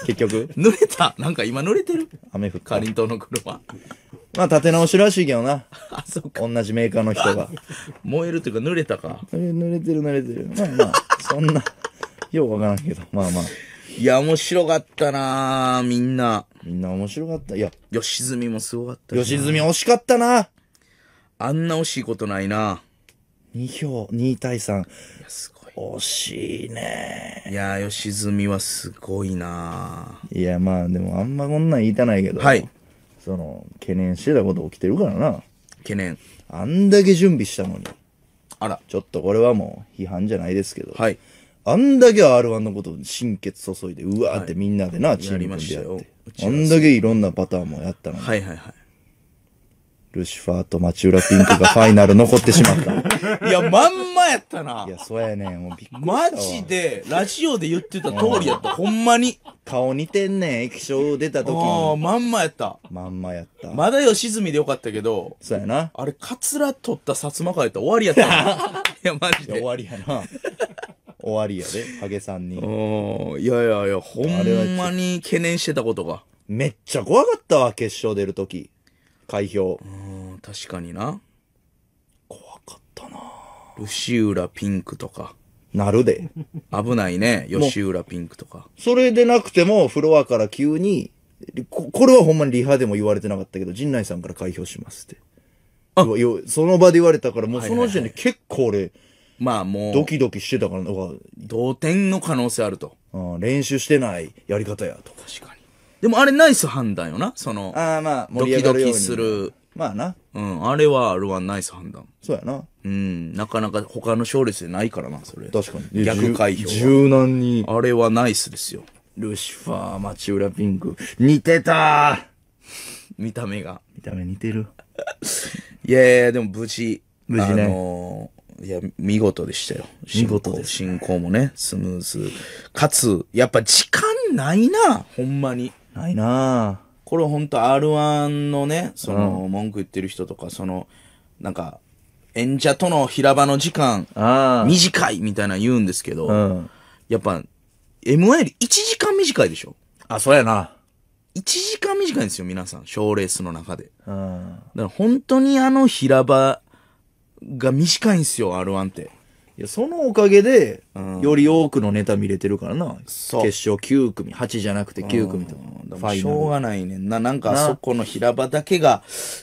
S1: 結局、濡 れたなんか今濡れてる雨降った。かりんとうの車。まあ立て直しらしいけどな。あ、そっか。同じメーカーの人が。燃えるというか濡れたか。濡れてる濡れてる。まあまあ、そんな、ようわからんけど。まあまあ。いや、面白かったなみんな。みんな面白かった。いや。吉住もすごかった吉住惜しかったなあんな惜しいことないな2票、2対3。いや、すごい。惜しいねいや、吉住はすごいないや、まあでもあんまこんなん言いたないけど。はい。その、懸念してたこと起きてるからな。懸念。あんだけ準備したのに。あら。ちょっとこれはもう批判じゃないですけど。はい。あんだけ R1 のことに心血注いで、うわーってみんなでな、はい、チームでやって。あんだけいろんなパターンもやったのに。はいはいはい。ルシファーと町浦ピンクがファイナル残ってしまった。いや、まんまやったな。いや、そうやねん。もうびっくりしたマジで、ラジオで言ってた通りやった。ほんまに。顔似てんねん、液晶出た時ああ、に。まんまやった。まんまやった。まだ吉住でよかったけど、そうやな。あれ、カツラ取った薩摩川やったら終わりやった いや、マジで。終わりやな。終わりやで、ハゲさんに。うん。いやいやいや、ほんまに懸念してたことが。めっちゃ怖かったわ、決勝出る時。開票うん確かにな怖かったな牛浦ピンクとかなるで危ないね吉浦ピンクとかそれでなくてもフロアから急にここれはほんまにリハでも言われてなかったけど陣内さんから開票しますってその場で言われたからもうその時点で結構俺、はいはいはいまあもう。ドキドキしてたから、同点の可能性あると。うん、練習してないやり方やと。確かでもあれナイス判断よな。その、ああ、まあ、ドキドキす。る。まあな。うん、あれはあるわ、ナイス判断。そうやな。うん、なかなか他の勝率でないからな、それ。確かに。逆回避柔軟に。あれはナイスですよ。ルシファー、町浦ピンク。似てたー見た目が。見た目似てる。いやいや、でも無事。無事ねあのーいや、見事でしたよ。見事です進行もね、スムーズ。かつ、やっぱ時間ないな、ほんまに。ないなぁ。これほんと R1 のね、その、文句言ってる人とか、その、なんか、演者との平場の時間、短いみたいな言うんですけど、やっぱ、M1 より1時間短いでしょあ、そうやな。?1 時間短いんですよ、皆さん。賞レースの中で。だから本当にあの平場が短いんですよ、R1 って。や、そのおかげで、より多くのネタ見れてるからな。決勝9組、8じゃなくて9組とか。フしょうがないねんな。なんか、あそこの平場だけが、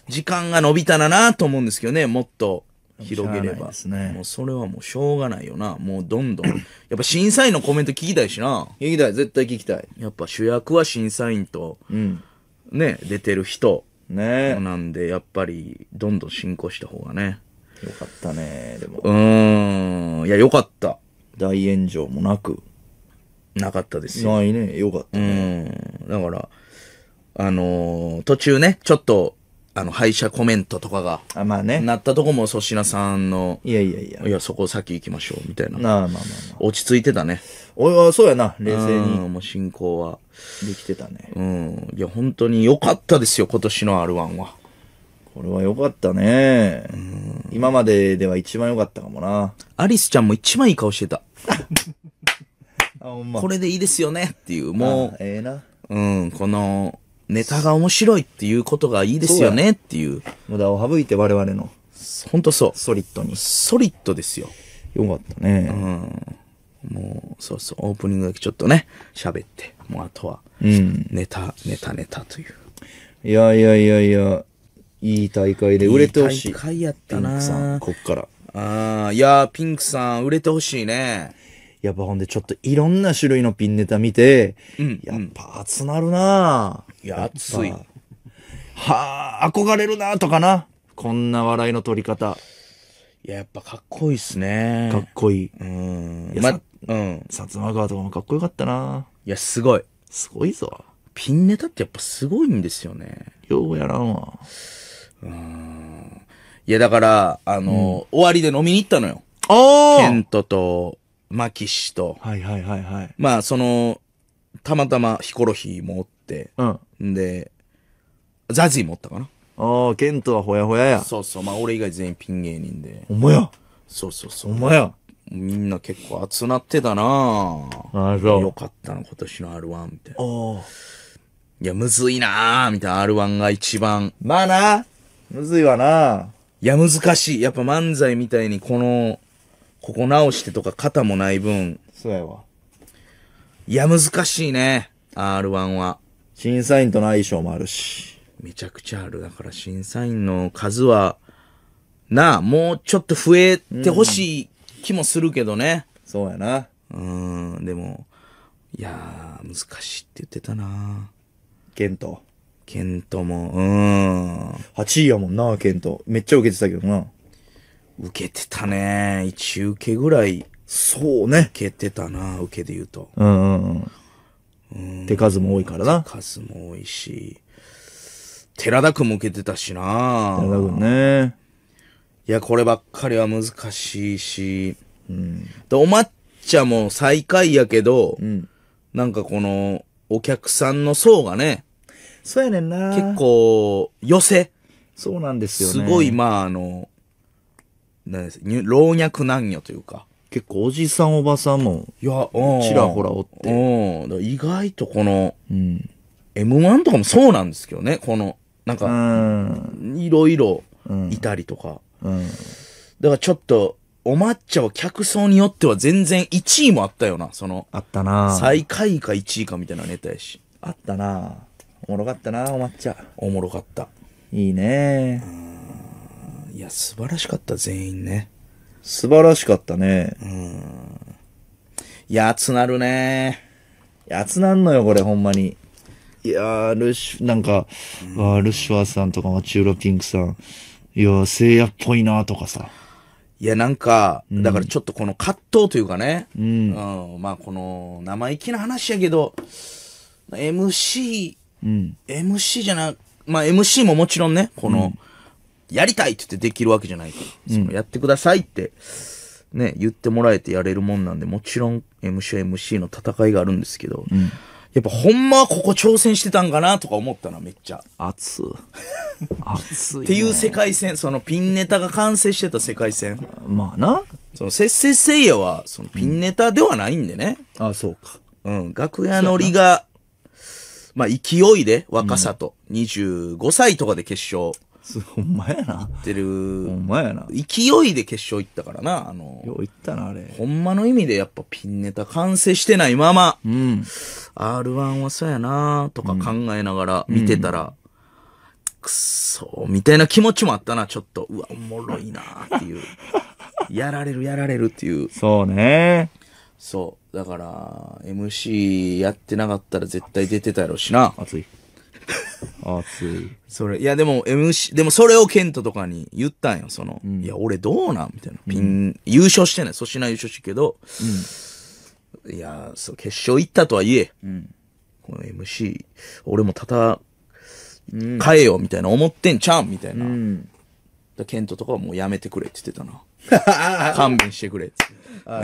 S1: 時間が伸びたらなと思うんですけどね、もっと広げれば。ですねもうそれはもうしょうがないよな。もうどんどん。やっぱ審査員のコメント聞きたいしな。聞きたい、絶対聞きたい。やっぱ主役は審査員と、うん。ね、出てる人ねなんで、やっぱり、どんどん進行した方がね。よかったね、でも。うーん。いや、よかった。大炎上もなく。なかったですよ。ないね、よかったうね。ん。だから、あのー途中ね、ちょっと、あの、敗者コメントとかが、あ、まあね。なったとこも粗品さんの、いやいやいや。いや、そこ先行きましょう、みたいな。あ、まあまあまあ。落ち着いてたね。俺はそうやな、冷静にうん、もう進行は。できてたね。うん。いや、本当によかったですよ、今年の R1 は。これは良かったね。今まででは一番良かったかもな。アリスちゃんも一番いい顔してた。あ、ほんま。これでいいですよねっていう、もう、ええな。うん、この、ネタが面白いっていうことがいいですよねっていう。無駄を省いて我々の。ほんとそう。ソリッドに。ソリッドですよ。よかったね。うん。もう、そうそう、オープニングだけちょっとね、喋って、もうあとは、うん。ネタ、ネタ、ネタという。いやいやいやいや、いい大会で売れてほしい。いい大会やったな。ピンクさん、こっから。ああ、いやー、ピンクさん、売れてほしいね。やっぱほんでちょっといろんな種類のピンネタ見て、うん、やっぱ熱なるな、ぁ。いや、熱い。はあ、憧れるなとかな。こんな笑いの取り方。いや、やっぱかっこいいっすね。かっこいい。うん。いま、うん。薩摩川とかもかっこよかったな。いや、すごい。すごいぞ。ピンネタってやっぱすごいんですよね。ようやらんわ。うん。いや、だから、あの、うん、終わりで飲みに行ったのよ。おケントと、マキシと。はいはいはいはい。まあ、その、たまたまヒコロヒーもおって、うん。で、ザジーもおったかな。ああ、ケントはほやほやや。そうそう、まあ俺以外全員ピン芸人で。お前や。そうそうそう。お前や。みんな結構集まってたなああ、そう。よかったな、今年の R1 みたいな。おいや、むずいなーみたいな R1 が一番。まあなむずいわないや、難しい。やっぱ漫才みたいに、この、ここ直してとか肩もない分。そうやわ。いや、難しいね。R1 は。審査員との相性もあるし。
S2: めちゃくちゃある。
S1: だから審査員の数は、なあ、もうちょっと増えてほしい気もするけどね。そうやな。うん、でも、いやー、難しいって言ってたなケント。ケントも、うーん。8位やもんな、ケント。めっちゃ受けてたけどな。受けてたね。一受けぐらい。そうね。受けてたな、受けで言うと。うんうんうん。うん手数も多いからな。手数も多いし。寺田くんも受けてたしな。寺田くんね。いや、こればっかりは難しいし。うん。で、お抹茶も最下位やけど、うん、なんかこの、お客さんの層がね、そうやねんな。結構、寄せ。そうなんですよね。すごい、まあ、あの、何です老若男女というか。結構おじさんおばさんも、いや、ちらほらおって。うん。意外とこの、うん。M1 とかもそうなんですけどね、この、なんか、うん、いろいろいたりとか。うん。だからちょっと、お抹茶は客層によっては全然1位もあったよな、その。あったな最下位か1位かみたいなネタやし。あったなおもろかったな、お抹茶。おもろかった。いいねいや、素晴らしかった、全員ね。素晴らしかったね。うん。や、つなるねや、つなんのよ、これ、ほんまに。いやルシュ、なんか、うん、ルシファーさんとか、マチューロピンクさん。いや、聖夜っぽいなとかさ。いや、なんか、うん、だからちょっとこの葛藤というかね、うん、うん、まあこの生意気な話やけど、MC うん。MC じゃな、まあ MC ももちろんね、この、うん、やりたいって言ってできるわけじゃないから、うん、そのやってくださいって、ね、言ってもらえてやれるもんなんで、もちろん MC は MC の戦いがあるんですけど、うん、やっぱほんまはここ挑戦してたんかなとか思ったな、めっちゃ。熱。
S2: 熱い、ね、っ
S1: ていう世界線、そのピンネタが完成してた世界線。まあな。その、せっせっせいやは、そのピンネタではないんでね。うん、ああ、そうか。うん、楽屋乗りが、まあ、勢いで若さと、25歳とかで決勝す ほんまやな。行ってる。ほんまやな。勢いで決勝行ったからな、あの。よう行ったな、あれ。ほんまの意味でやっぱピンネタ完成してないまま、うん。R1 はそうやな、とか考えながら見てたら、うんうんみたいな気持ちもあったな、ちょっと。うわ、おもろいなっていう。やられる、やられるっていう。そうね。そう。だから、MC やってなかったら絶対出てたやろうしな。熱い。熱い。それ、いやでも MC、でもそれをケントとかに言ったんよ、その、うん、いや俺どうなんみたいな。ピン、うん、優勝してない、粗品優勝してるけど、うん、いや、そう、決勝行ったとはいえ、この MC、俺もたた、変えよ、みたいな、思ってんちゃうんみたいな。ケントとかはもうやめてくれって言ってたな。勘弁してくれって。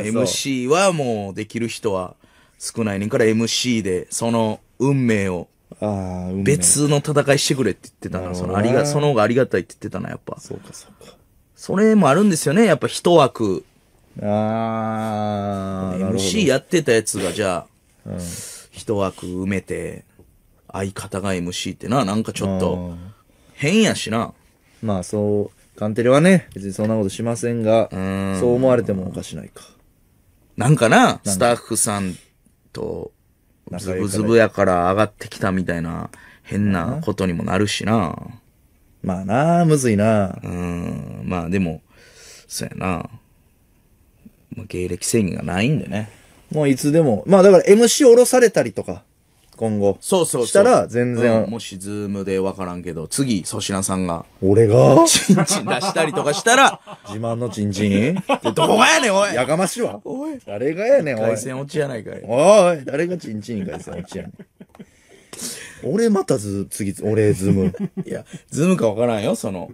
S2: MC
S1: はもうできる人は少ないねんから MC でその運命を別の戦いしてくれって言ってたな、そのありが、その方がありがたいって言ってたな、やっぱ。そうか、そうか。それもあるんですよね、やっぱ一枠。ああ、MC やってたやつが、じゃあ、うん、一枠埋めて、相方が MC ってな、なんかちょっと、変やしな。まあ、そう、カンテレはね、別にそんなことしませんが、そう思われてもおかしないか。なんかな、スタッフさんと、ズブズブやから上がってきたみたいな、変なことにもなるしな。まあなむずいなうん、まあでも、そうやな。まあ、芸歴制限がないんでね。もういつでも、まあだから MC 降ろされたりとか、今後。そうそうそう。したら、全然、うんもしズームで分からんけど、次、粗品さんが、俺がチンチン出したりとかしたら、自慢のチンチン どこがやねん、おいやかましいわ。おい誰がやねん、おい。回線落ちやないかい。おい、誰がチンチン回線落ちやねん。俺またず、次、俺ズーム。いや、ズームか分からんよ、その、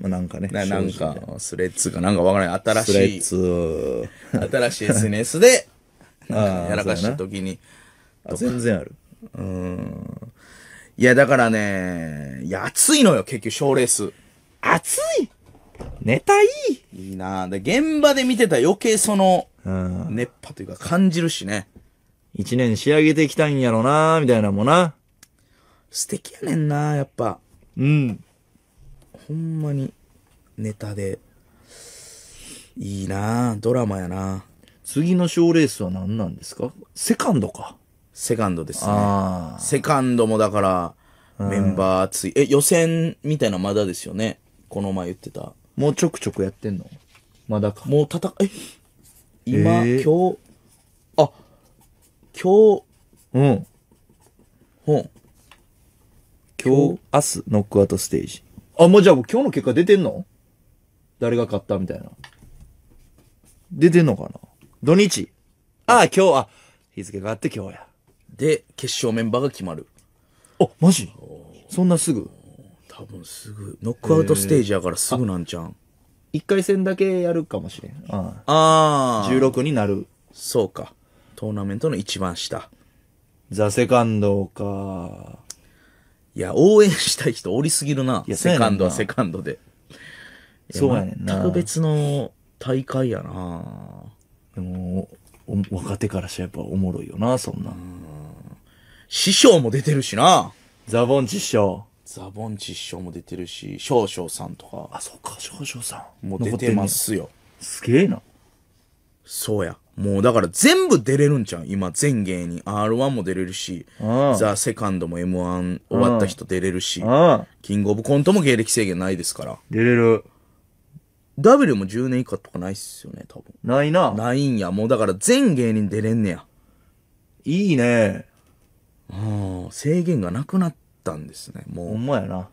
S1: まあなんかね。ななんか、スレッツかなんか分からん。新スレしッい、新しい SNS で、やらかした時に、あ全然ある。うん。いや、だからね、いや、暑いのよ、結局、賞レース。暑いネタいいいいなで、現場で見てた余計その、うん。熱波というか感じるしね。一年仕上げてきたんやろなみたいなもな。素敵やねんなやっぱ。うん。ほんまに、ネタで。いいなドラマやな次の賞レースは何なんですかセカンドか。セカンドですね。セカンドもだから、メンバーつい、え、予選みたいなまだですよね。この前言ってた。もうちょくちょくやってんのまだか。もう戦、え、今、えー、今日、あ、今日、うん。ほん。今日、明日、ノックアウトステージ。あ、もうじゃあ今日の結果出てんの誰が勝ったみたいな。出てんのかな土日。ああ、今日、あ、日付があって今日や。で、決勝メンバーが決まる。あ、マジそんなすぐ多分すぐ。ノックアウトステージやからすぐなんちゃん。一回戦だけやるかもしれん。ああ16になる。そうか。トーナメントの一番下。ザ・セカンドか。いや、応援したい人おりすぎるな。いやセカンドはセカンドで。そうやねんな。特別の大会やな。でも、若手からしたらやっぱおもろいよな、そんな。うん師匠も出てるしな。ザボン師匠。ザボン師匠も出てるし、少々さんとか。あ、そうか、少々さん。もう出てますよ。すげえな。そうや。もうだから全部出れるんじゃん今全芸人 R1 も出れるしザ・セカンドも M1 終わった人出れるしキングオブコントも芸歴制限ないですから出れる W も10年以下とかないっすよね多分ないなないんやもうだから全芸人出れんねやいいね制限がなくなったんですね。もうほんまやな。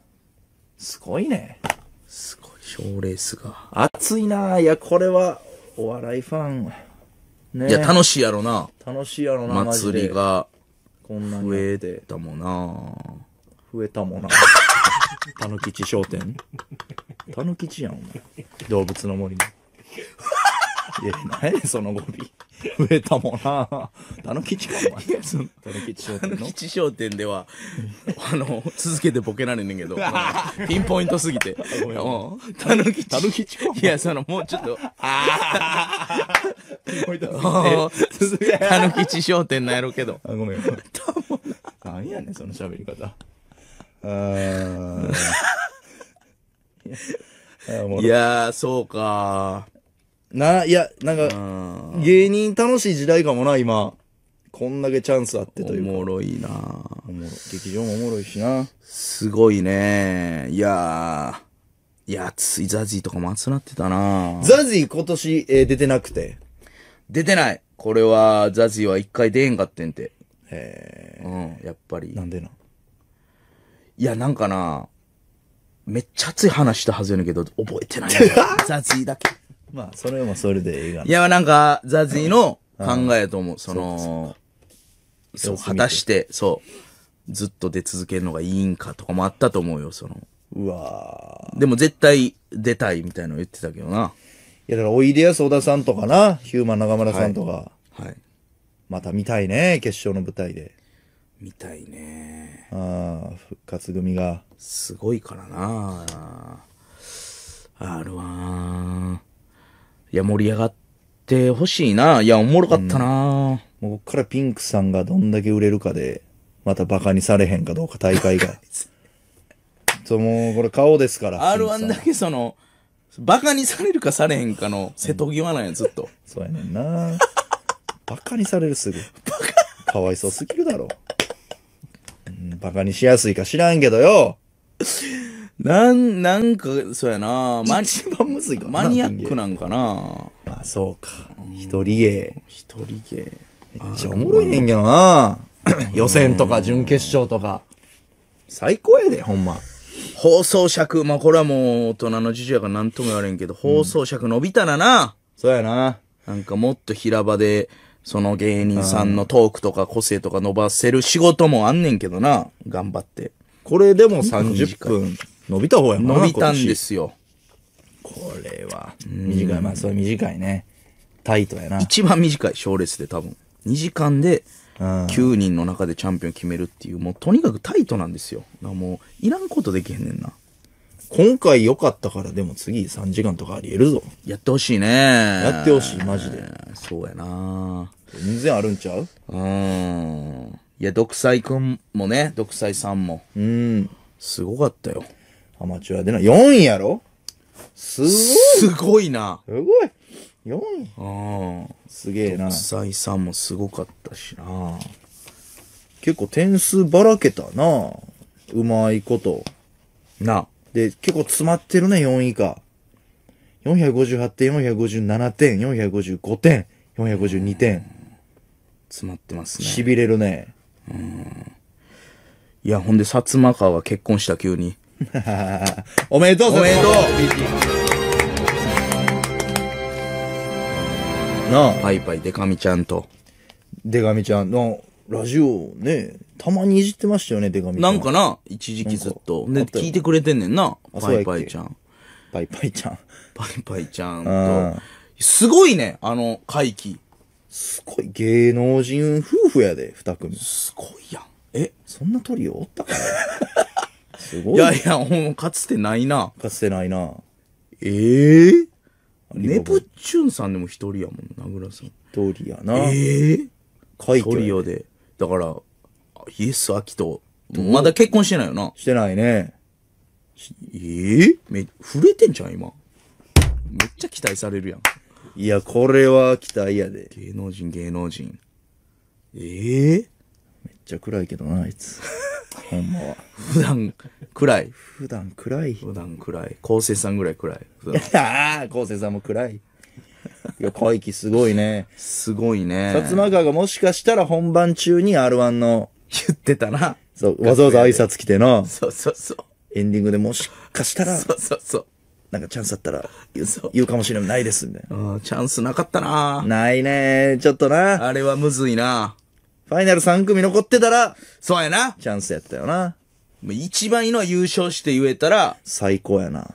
S1: すごいね。すごい、賞レースが。熱いな。いや、これは、お笑いファン。ねいや、楽しいやろな。楽しいやろな、祭り。がこんなん増えてたもんな。増えたもんな。たぬきち商店。たぬきちやん、お前。動物の森の。いや、何やその語尾。増えたもんな。たぬきちか、お前。そのたぬきち商店の。吉商店では、あの、続けてボケられんねんけど、ピンポイントすぎて。んたぬきち。たぬきちか。いや、その、もうちょっと、ああ。たぬきち商店なんやろうけど。あ、ごめん。何やねん、その喋り方。ああ。いやー、そうかな、いや、なんか、芸人楽しい時代かもな、今。こんだけチャンスあってというか。おもろいなおもろ劇場もおもろいしな。すごいねいやいや、ついザジーとかも集まってたなザジー今年、えー、出てなくて。出てないこれは、ザジーは一回出えんかってんて。へえ。うん、やっぱり。なんでないや、なんかなめっちゃ熱い話したはずやねんけど、覚えてない、ね。ザジーだけ。まあ、それもそれで映画いや、なんか、ザズーの考えやと思う。その、そう、果たして、そう、ずっと出続けるのがいいんかとかもあったと思うよ、その。うわでも絶対出たいみたいなの言ってたけどな。いや、だから、おいでやす小田さんとかな、ヒューマン中村さんとか、はい。また見たいね、決勝の舞台で。見たいね。ああ、復活組が。すごいからなあわ1いや、盛り上がってほしいな。いや、おもろかったな、もうこっからピンクさんがどんだけ売れるかで、またバカにされへんかどうか大会が。そう、もうこれ顔ですから。R1 だけその、バカにされるかされへんかの瀬戸際なんや、ずっと。そうやねんな。バカにされるすぐ。かわいそうすぎるだろ。うん、バカにしやすいか知らんけどよ。なん、なんか、そうやなマニ一番むずいかマニアックなんかなまあ、そうか。一人芸。一人芸。めっちゃおもろいねんけどな予選とか準決勝とか。最高やで、ほんま。放送尺、まあ、これはもう大人の事情やから何とも言われんけど、放送尺伸びたらな、うん、そうやな。なんかもっと平場で、その芸人さんのトークとか個性とか伸ばせる仕事もあんねんけどな、頑張って。これでも30分伸びた方やな伸びたんですよ。これは。短い。まあ、それ短いね。タイトやな。一番短い、賞レースで多分。2時間で、9人の中でチャンピオン決めるっていう、もうとにかくタイトなんですよ。もう、いらんことできへんねんな。今回良かったから、でも次3時間とかあり得るぞ。やってほしいね。やってほしい、マジで。そうやな全然あるんちゃううん。いや、独裁くんもね、独裁さんも。うん。すごかったよ。アマチュアでな、4位やろすごい。すごいな。すごい。4位。ああ。すげえな。さんもすごかったしな。結構点数ばらけたな。うまいこと。な。で、結構詰まってるね、4位以下。458点、457点、455点、452点。詰まってますね。痺れるね。うん。いや、ほんで、薩摩川が結婚した急に。おめでとう、おめでとう。なあ。パイパイ、デカミちゃんと。デカミちゃんの、ラジオね、たまにいじってましたよね、デカミちゃん。なんかな、一時期ずっと。聞いてくれてんねんな、パイパイちゃん。パイパイちゃん。パイパイちゃんと。すごいね、あの、会帰。すごい、芸能人夫婦やで、二組。すごいやん。え、そんなトリオおったかなすごい。いやいや、ほん、かつてないな。かつてないな。ええー、ネプチューンさんでも一人やもん、名倉さん。一人やな。ええー、快挙、ね。トリオで。だから、イエス・アキと、まだ結婚してないよな。してないね。ええー、め、触れてんじゃん、今。めっちゃ期待されるやん。いや、これは期待やで。芸能人、芸能人。ええーちゃ暗いけどなあいつ ほんまは普段暗い普段暗い普段暗い昴生さんぐらい暗い普あ 昴生さんも暗いいや小すごいねすごいね薩摩川がもしかしたら本番中に r 1の言ってたなそうわざわざ挨拶来てのそうそうそうエンディングでもしかしたらそうそうそうなんかチャンスあったら言う言うかもしれないですみたいな。チャンスなかったな。ないね。ちょっとな。あれはむずいな。ファイナル3組残ってたら、そうやな。チャンスやったよな。一番いいのは優勝して言えたら、最高やな。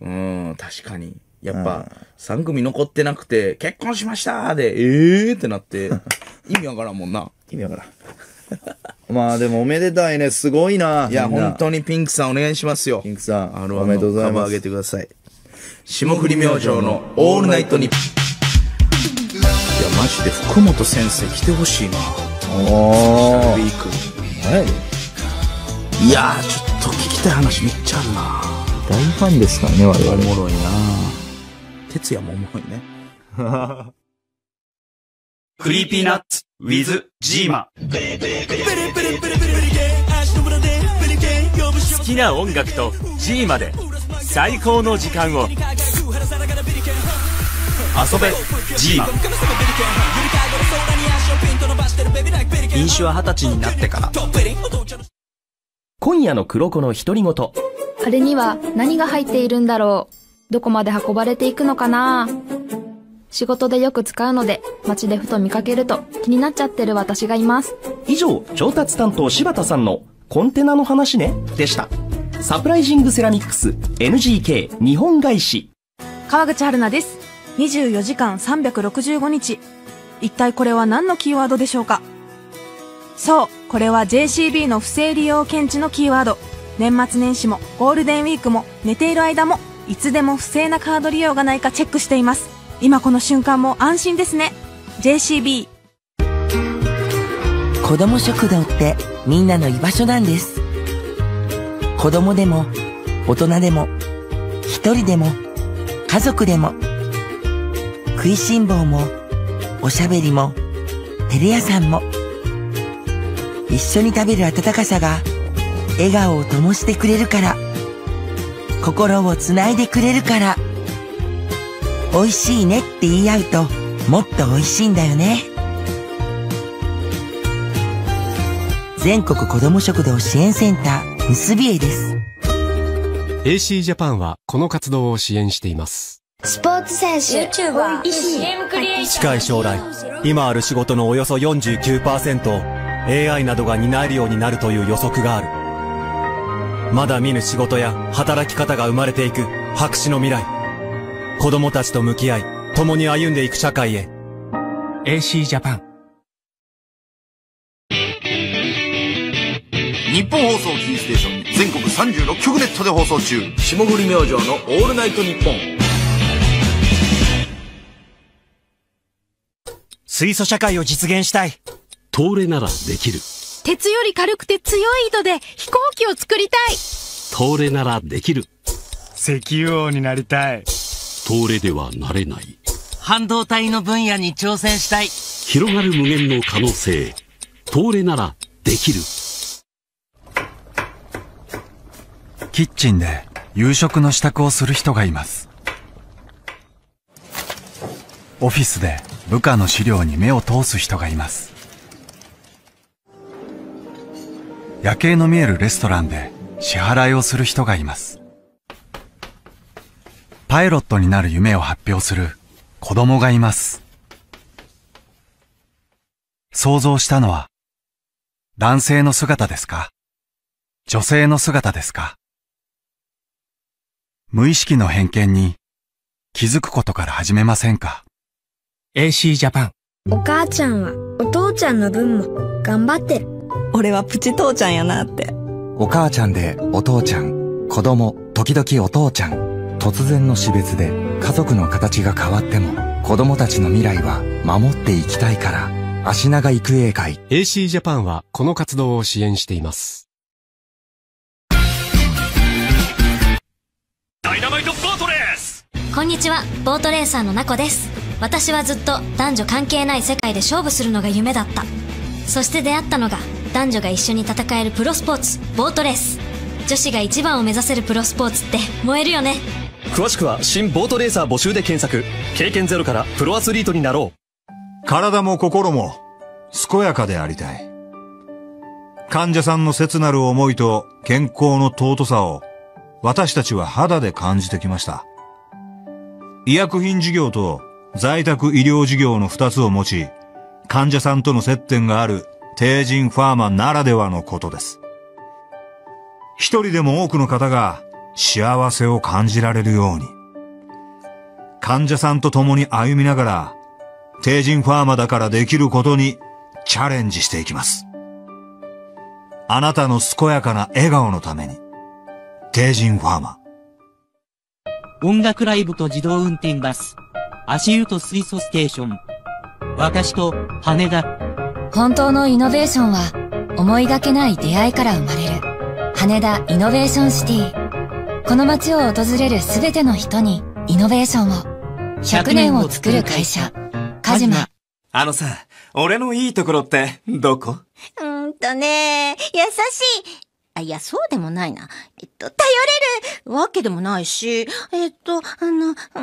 S1: うーん、確かに。やっぱ、3組残ってなくて、結婚しましたで、ええーってなって、意味わからんもんな。意味わからん。まあでもおめでたいね。すごいな。いや、ん本当にピンクさんお願いしますよ。ピンクさん、あの、おめでとうございカバーま上げてください。霜降り明星のオールナイトニいや、マジで福本先生来てほしいな。おーウィークはいいやちょっと聞きたい話めっちゃあるな大ファンですからね我々おもろいな哲也もおもろいね クリーピーナッツ with ジーマ好きな音楽とジーマで最高の時間を遊べジーマ飲酒は二十歳になってから今夜の黒子の独り言
S2: あれには何が入っ
S1: ているんだろうどこまで運ばれていくのかな仕事でよく使うので街でふと見かけると気になっちゃってる私がいます以上調達担当柴田さんの「コンテナの話ね」でしたサプライジングセラミックス NGK 日本外資川口春奈です24時間365日一体これは何のキーワードでしょうかそう、これは JCB の不正利用検知のキーワード。年末年始もゴールデンウィークも寝ている間もいつでも不正なカード利用がないかチェックしています。今この瞬間も安心です
S2: ね。JCB
S1: 子ども食堂ってみんなの居場所なんです。子供でも大人でも一人でも家族でも食いしん坊もおしゃべりも照れ屋さんも一緒に食べる温かさが笑顔を灯してくれるから心をつないでくれるから美味しいねって言い合うともっと美味しいんだよね全国子ども食堂支援センター結びえです AC ジャパンはこの活動を支援しています
S2: スポーツ選手、YouTuber、医師、ゲームクリエイター。近
S1: い将来、今ある仕事のおよそ49%を AI などが担えるようになるという予測がある。まだ見ぬ仕事や働き方が生まれてい
S2: く白紙の未来。子供たちと向き合い、共に歩んでいく社会へ。AC ジャパン。日本放送キーステーション全国36局ネットで放送中。下栗明星
S1: のオールナイトニッポン。
S2: 水素社会を実現したい。東レならできる。鉄より軽くて強い糸で飛行機を作りたい。東レならできる。石油王になりたい。東レではなれない。半導体の分野に挑戦したい。広がる無限の可能性。東レならできる。キッチンで
S1: 夕食の支度をする人がいます。オフィスで部下の資料に目を通す人がいます夜景の見えるレストランで支払いをする人がいますパイロットになる夢を発表する子供がいます想像したのは男性の姿ですか女性の姿ですか無意識の偏見に気づくことから始めませんか AC ジャパン
S2: お母ちゃんはお父ちゃんの分も頑張ってる俺はプチ
S1: 父ちゃんやなってお母ちゃんでお父ちゃん子供時々お父ちゃん突然の死別で家族の形が変わっても子供たちの未来は守っていきたいから足長育英会 AC ジャパンはこの活動を支援
S2: していますダイナマイトボートレースこんにちはボートレーサーのなこです私はずっと男
S1: 女関係ない世界で勝負するのが夢だったそして出会ったのが男女が一緒に戦えるプロスポーツボートレース女子が一番を目指せるプロスポーツって燃えるよね詳しくは新ボートレーサー募集で検索経験ゼロからプロアスリートになろう体も心も健やかでありたい患者さんの切なる思いと健康の尊さを私たちは肌で感じてきました医薬品事業と在宅医療事業の二つを持ち、患者さんとの接点がある帝人ファーマならではのことです。一人でも多くの方が幸せを感じられるように、患者さんと共に歩みながら、帝人ファーマだからできることにチャレンジしていきます。あなたの健やかな笑顔のために、帝人ファーマ。音楽ライブと自動運転バス。足湯と水素ステーション。
S2: 私と羽田。本当のイノベーションは思いがけな
S1: い出会いから生まれる。羽田イノベーションシティ。この街を訪れるすべての人にイノベーションを。100年を作る会社。カジマ。あのさ、俺のいいところってどこうんとね、優しい。あ、いや、そうでもないな。えっと、頼れるわけでもないし、
S2: えっと、あの、うーん。な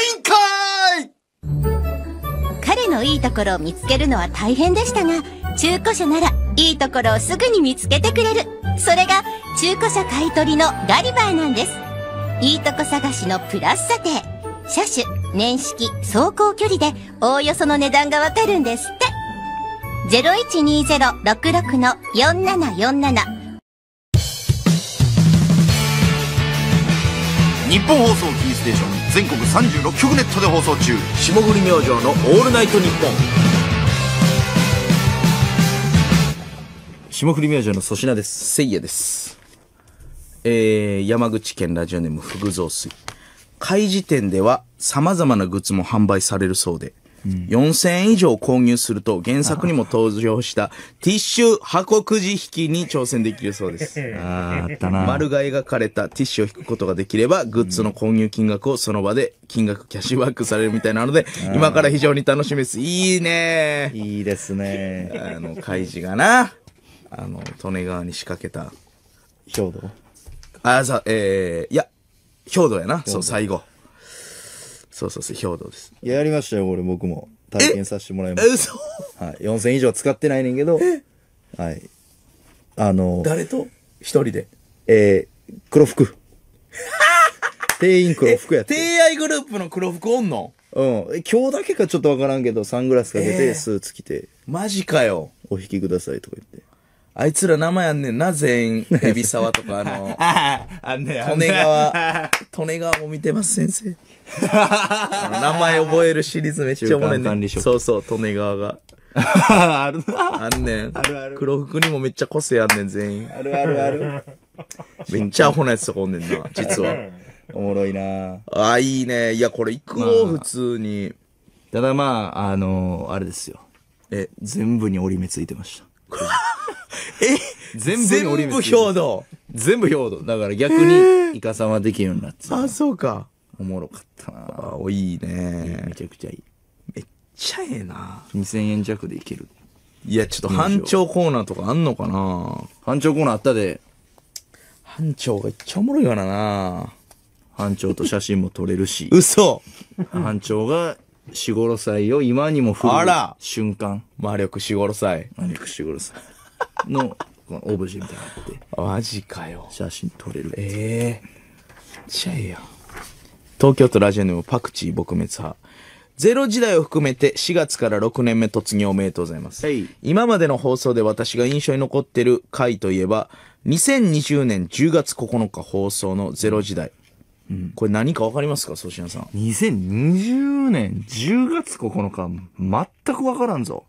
S2: いんかーい彼のいいところを見つけるのは大変でしたが、中古車ならいいところをす
S1: ぐに見つけてくれる。それが中古車買取のガリバーなんです。いいとこ探しのプラス査定。車種、年式、走行距離でおおよその値段がわかるんですって。0120-66-4747日本放送キーステーション全国36局ネットで放送中霜降り明星の「オールナイトニッポン」霜降り明星の粗品ですせいやですえー、山口県ラジオネームふ増水。う開示店では様々なグッズも販売されるそうで4000円以上購入すると原作にも登場したティッシュ箱くじ引きに挑戦できるそうです。ああったな。丸が描かれたティッシュを引くことができれば、グッズの購入金額をその場で金額キャッシュバックされるみたいなので、今から非常に楽しみです。いいねいいですねあの、開示がな、あの、利根川に仕掛けた。兵道あ、さ、えー、いや、兵道やな、そう、最後。そうそうそう、兵道です。いや、やりましたよ、俺、僕も。体験させてもらいました。はい。4000以上使ってないねんけど、はい。あの、誰と一人で。えー、黒服。定員黒服やって。低愛グループの黒服おんのうん。え今日だけかちょっとわからんけど、サングラスかけて、スーツ着て、マジかよ。お引きくださいとか言って。あいつら名前あんねんな、全員。海老沢とか、あの、ああ、あんねや。利根川、利根川も見てます、先生。名前覚えるシリーズめっちゃおもろい中ねそうそう、利根川が。あるな。あんねん。あるある黒服にもめっちゃ個性あんねん、全員。あるあるある。めっちゃアホなやつとかおんねんな、実は。おもろいな。あ、いいね。いや、これ行くよ、普通に。ただまあ、あのーあれですよ。え、全部に折り目ついてました。
S2: え全部に全折り目ついてました。兵
S1: 道。全部表道。だから逆に、イカサマできるようになってた。あ、そうか。おもろかったなあおいいねめちゃくちゃいいめっちゃええな2000円弱でいけるいやちょっと班長コーナーとかあんのかな班長コーナーあったで班長がいっちゃおもろいからな班長と写真も撮れるし嘘班長がごろさいを今にも振るあら瞬間魔力ごろさい。魔力ごろさい。のこのオブジェみたいなのあってマジかよ写真撮れるええー、めっちゃええやん東京都ラジオネームパクチー撲滅派。ゼロ時代を含めて4月から6年目突入おめでとうございます。今までの放送で私が印象に残ってる回といえば、2020年10月9日放送のゼロ時代。うん、これ何かわかりますか粗品さん。2020年10月9日、全くわからんぞ。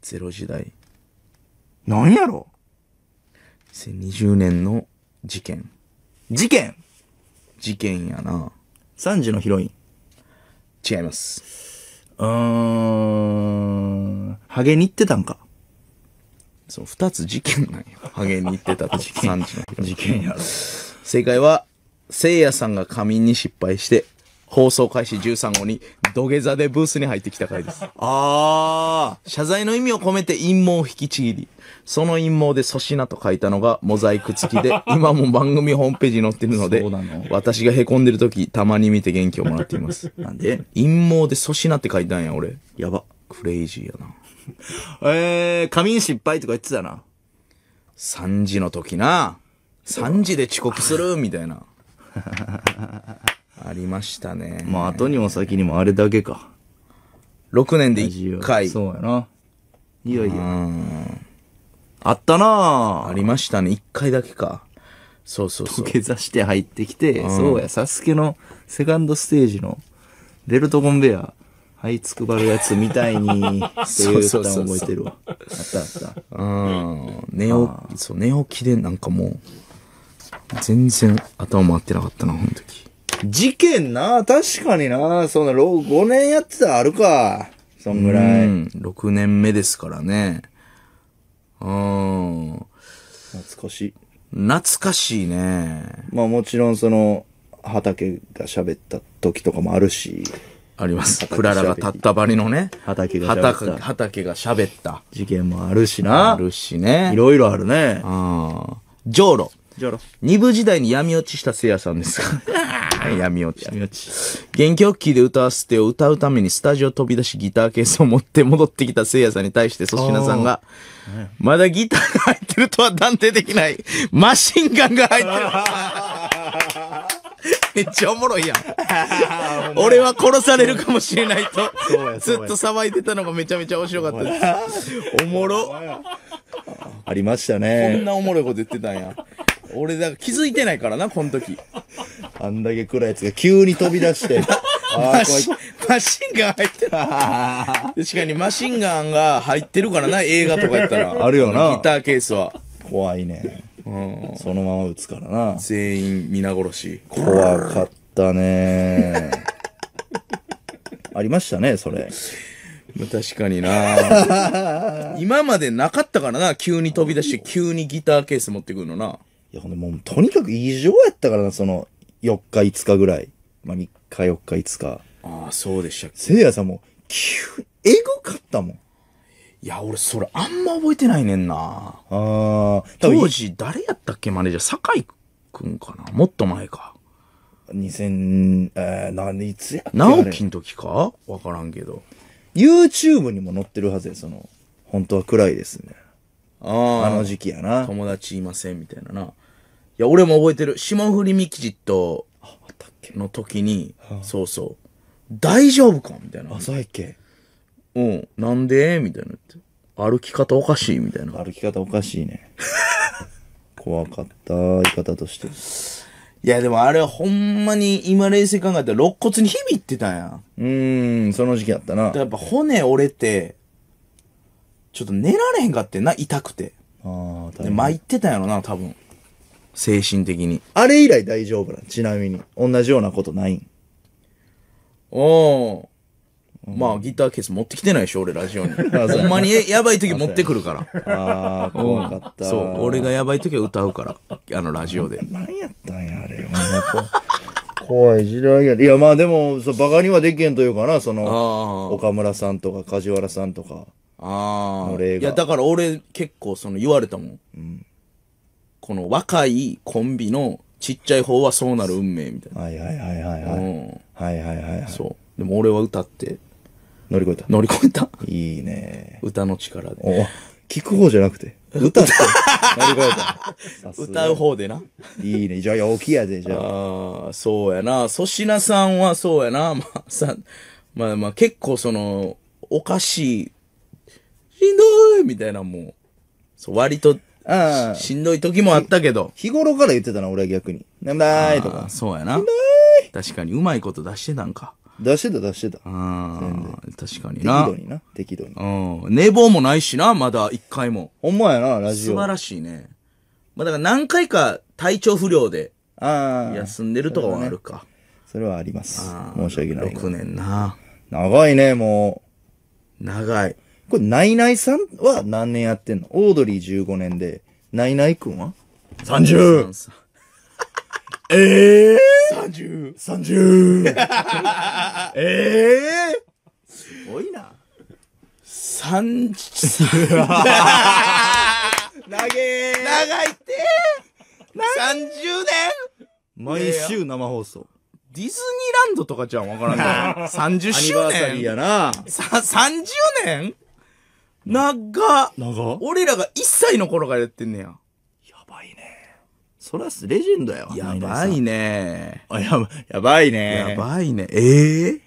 S1: ゼロ時代。何やろ ?2020 年の事件。事件事件やな。3時のヒロイン。違います。うーん、ハゲに行ってたんか。そう、二つ事件なんや。ハゲに行ってたと事件。事件や正解は、せいやさんが仮眠に失敗して、放送開始13号に土下座でブースに入ってきた回です。ああ、謝罪の意味を込めて陰謀を引きちぎり、その陰謀で粗品と書いたのがモザイク付きで、今も番組ホームページに載ってるので、私が凹んでる時、たまに見て元気をもらっています。なんで、陰謀で粗品って書いたんや、俺。やば。クレイジーやな。えー、仮眠失敗とか言ってたな。3時の時な、3時で遅刻する、みたいな。
S2: あ
S1: りましたね。まあ、後にも先にもあれだけか。6年で1回。そうやな。いやいや。あったなありましたね。一回だけか。そうそうそ土う。下座して入ってきて、そうや、サスケのセカンドステージのベルトコンベア、はいつくばるやつみたいに、っていそうい歌うそう覚えてるわ。あったあった。うん。寝起き、そう、寝起きでなんかもう、全然頭回ってなかったな、んとき。事件な確かになそんな、5年やってたらあるか。そんぐらい。うん。6年目ですからね。うん。懐かしい。懐かしいね。まあもちろんその、畑が喋った時とかもあるし。あります。クララがたったばりのね。畑が喋った。畑が喋った。事件もあるしな。あるしね。いろいろあるね。うん。ジョーロ。二部時代に闇落ちしたせいやさんですが 闇落ち元気ッキーで歌わせてを歌うためにスタジオ飛び出しギターケースを持って戻ってきたせいやさんに対して粗品さんが、まだギターが入ってるとは断定できないマシンガンが入ってる めっちゃおもろいやん。俺は殺されるかもしれないと、ずっと騒いでたのがめちゃめちゃ面白かったです。おもろ。ありましたね。こんなおもろいこと言ってたんや。俺、だから気づいてないからな、この時。あんだけ暗いやつが急に飛び出して。あマあ、いシン、マシンガン入ってる。確 かにマシンガンが入ってるからな、映画とかやったら。あるよなギターケースは。怖いね。うん、そのまま撃つからな。全員皆殺し。怖かったね。ありましたね、それ。確かにな今までなかったからな、急に飛び出して急にギターケース持ってくるのな。や、ほんでもう、とにかく異常やったからな、その、4日、5日ぐらい。まあ、3日、4日、5日。ああ、そうでしたっけ。せいやさんも、急、えぐかったもん。いや、俺、それ、あんま覚えてないねんな。ああ、当時、誰やったっけ、マネージャー。酒井くんかなもっと前か。2000、えー、何、いつやっけ直樹の時かわからんけど。YouTube にも載ってるはずや、その、本当は暗いですね。ああ。あの時期やな。友達いません、みたいなな。いや、俺も覚えてる。霜降りミキジットの時に、そうそう。大丈夫かみたいな。朝焼け。うん。なんでみたいなって。歩き方おかしいみたいな。歩き方おかしいね。怖かった、言い方として。いや、でもあれはほんまに今冷静考えたら肋骨に響いてたやん。うん、その時期やったな。やっぱ骨折れて、ちょっと寝られへんかってな、痛くて。ああ、で、参ってたんやろな、多分。精神的に。あれ以来大丈夫なちなみに。同じようなことないん。おー。まあ、ギターケース持ってきてないでしょ、俺、ラジオに。ほんまにやばい時持ってくるから。ああ、怖かった。そう、俺がやばい時は歌うから、あの、ラジオで。何やったんや、あれ。怖い時代や。いや、まあでも、そうバカにはできへんというかな、その、岡村さんとか梶原さんとか。ああ。俺いや、だから俺、結構、その、言われたもん。この若いコンビのちっちゃい方はそうなる運命みたいな。はいはいはいはいはい。うん、はいはいはい、はい。そう。でも俺は歌って、乗り越えた。乗り越えた。いいね。歌の力で。お、聞く方じゃなくて、歌って 乗り越えた。歌う方でな。いいね。じゃあ、陽気やで、じゃあ。ああ、そうやな。粗品さんはそうやな。まあさ、まあまあ結構その、おかしい、しんどいみたいなもう、そう割とうん。しんどい時もあったけど。日頃から言ってたな、俺は逆に。なんだーいとかそうやな。確かに、うまいこと出してたんか。出してた出してた。ああ、確かに適度。にな。適度に。うん。寝坊もないしな、まだ一回も。ほんまやな、ラジ素晴らしいね。まあだから何回か体調不良でああ。休んでるとかはあるか。それはあります。申し訳ない。6年な。長いね、もう。長い。これ、ナイナイさんは何年やってんのオードリー15年で、ナイナイくんは ?30! ええー、
S2: !30! 30! ええ
S1: ー、すごいな。三、長え長いって三十年毎週生放送。ディズニーランドとかじゃん、わからんけど。30 周年。やな。さ、30年長長俺らが1歳の頃からやってんねや。
S2: やばい
S1: ね。そらす、レジェンドやわ。やばいね。あ、やば、やばいね。やばいね。ええ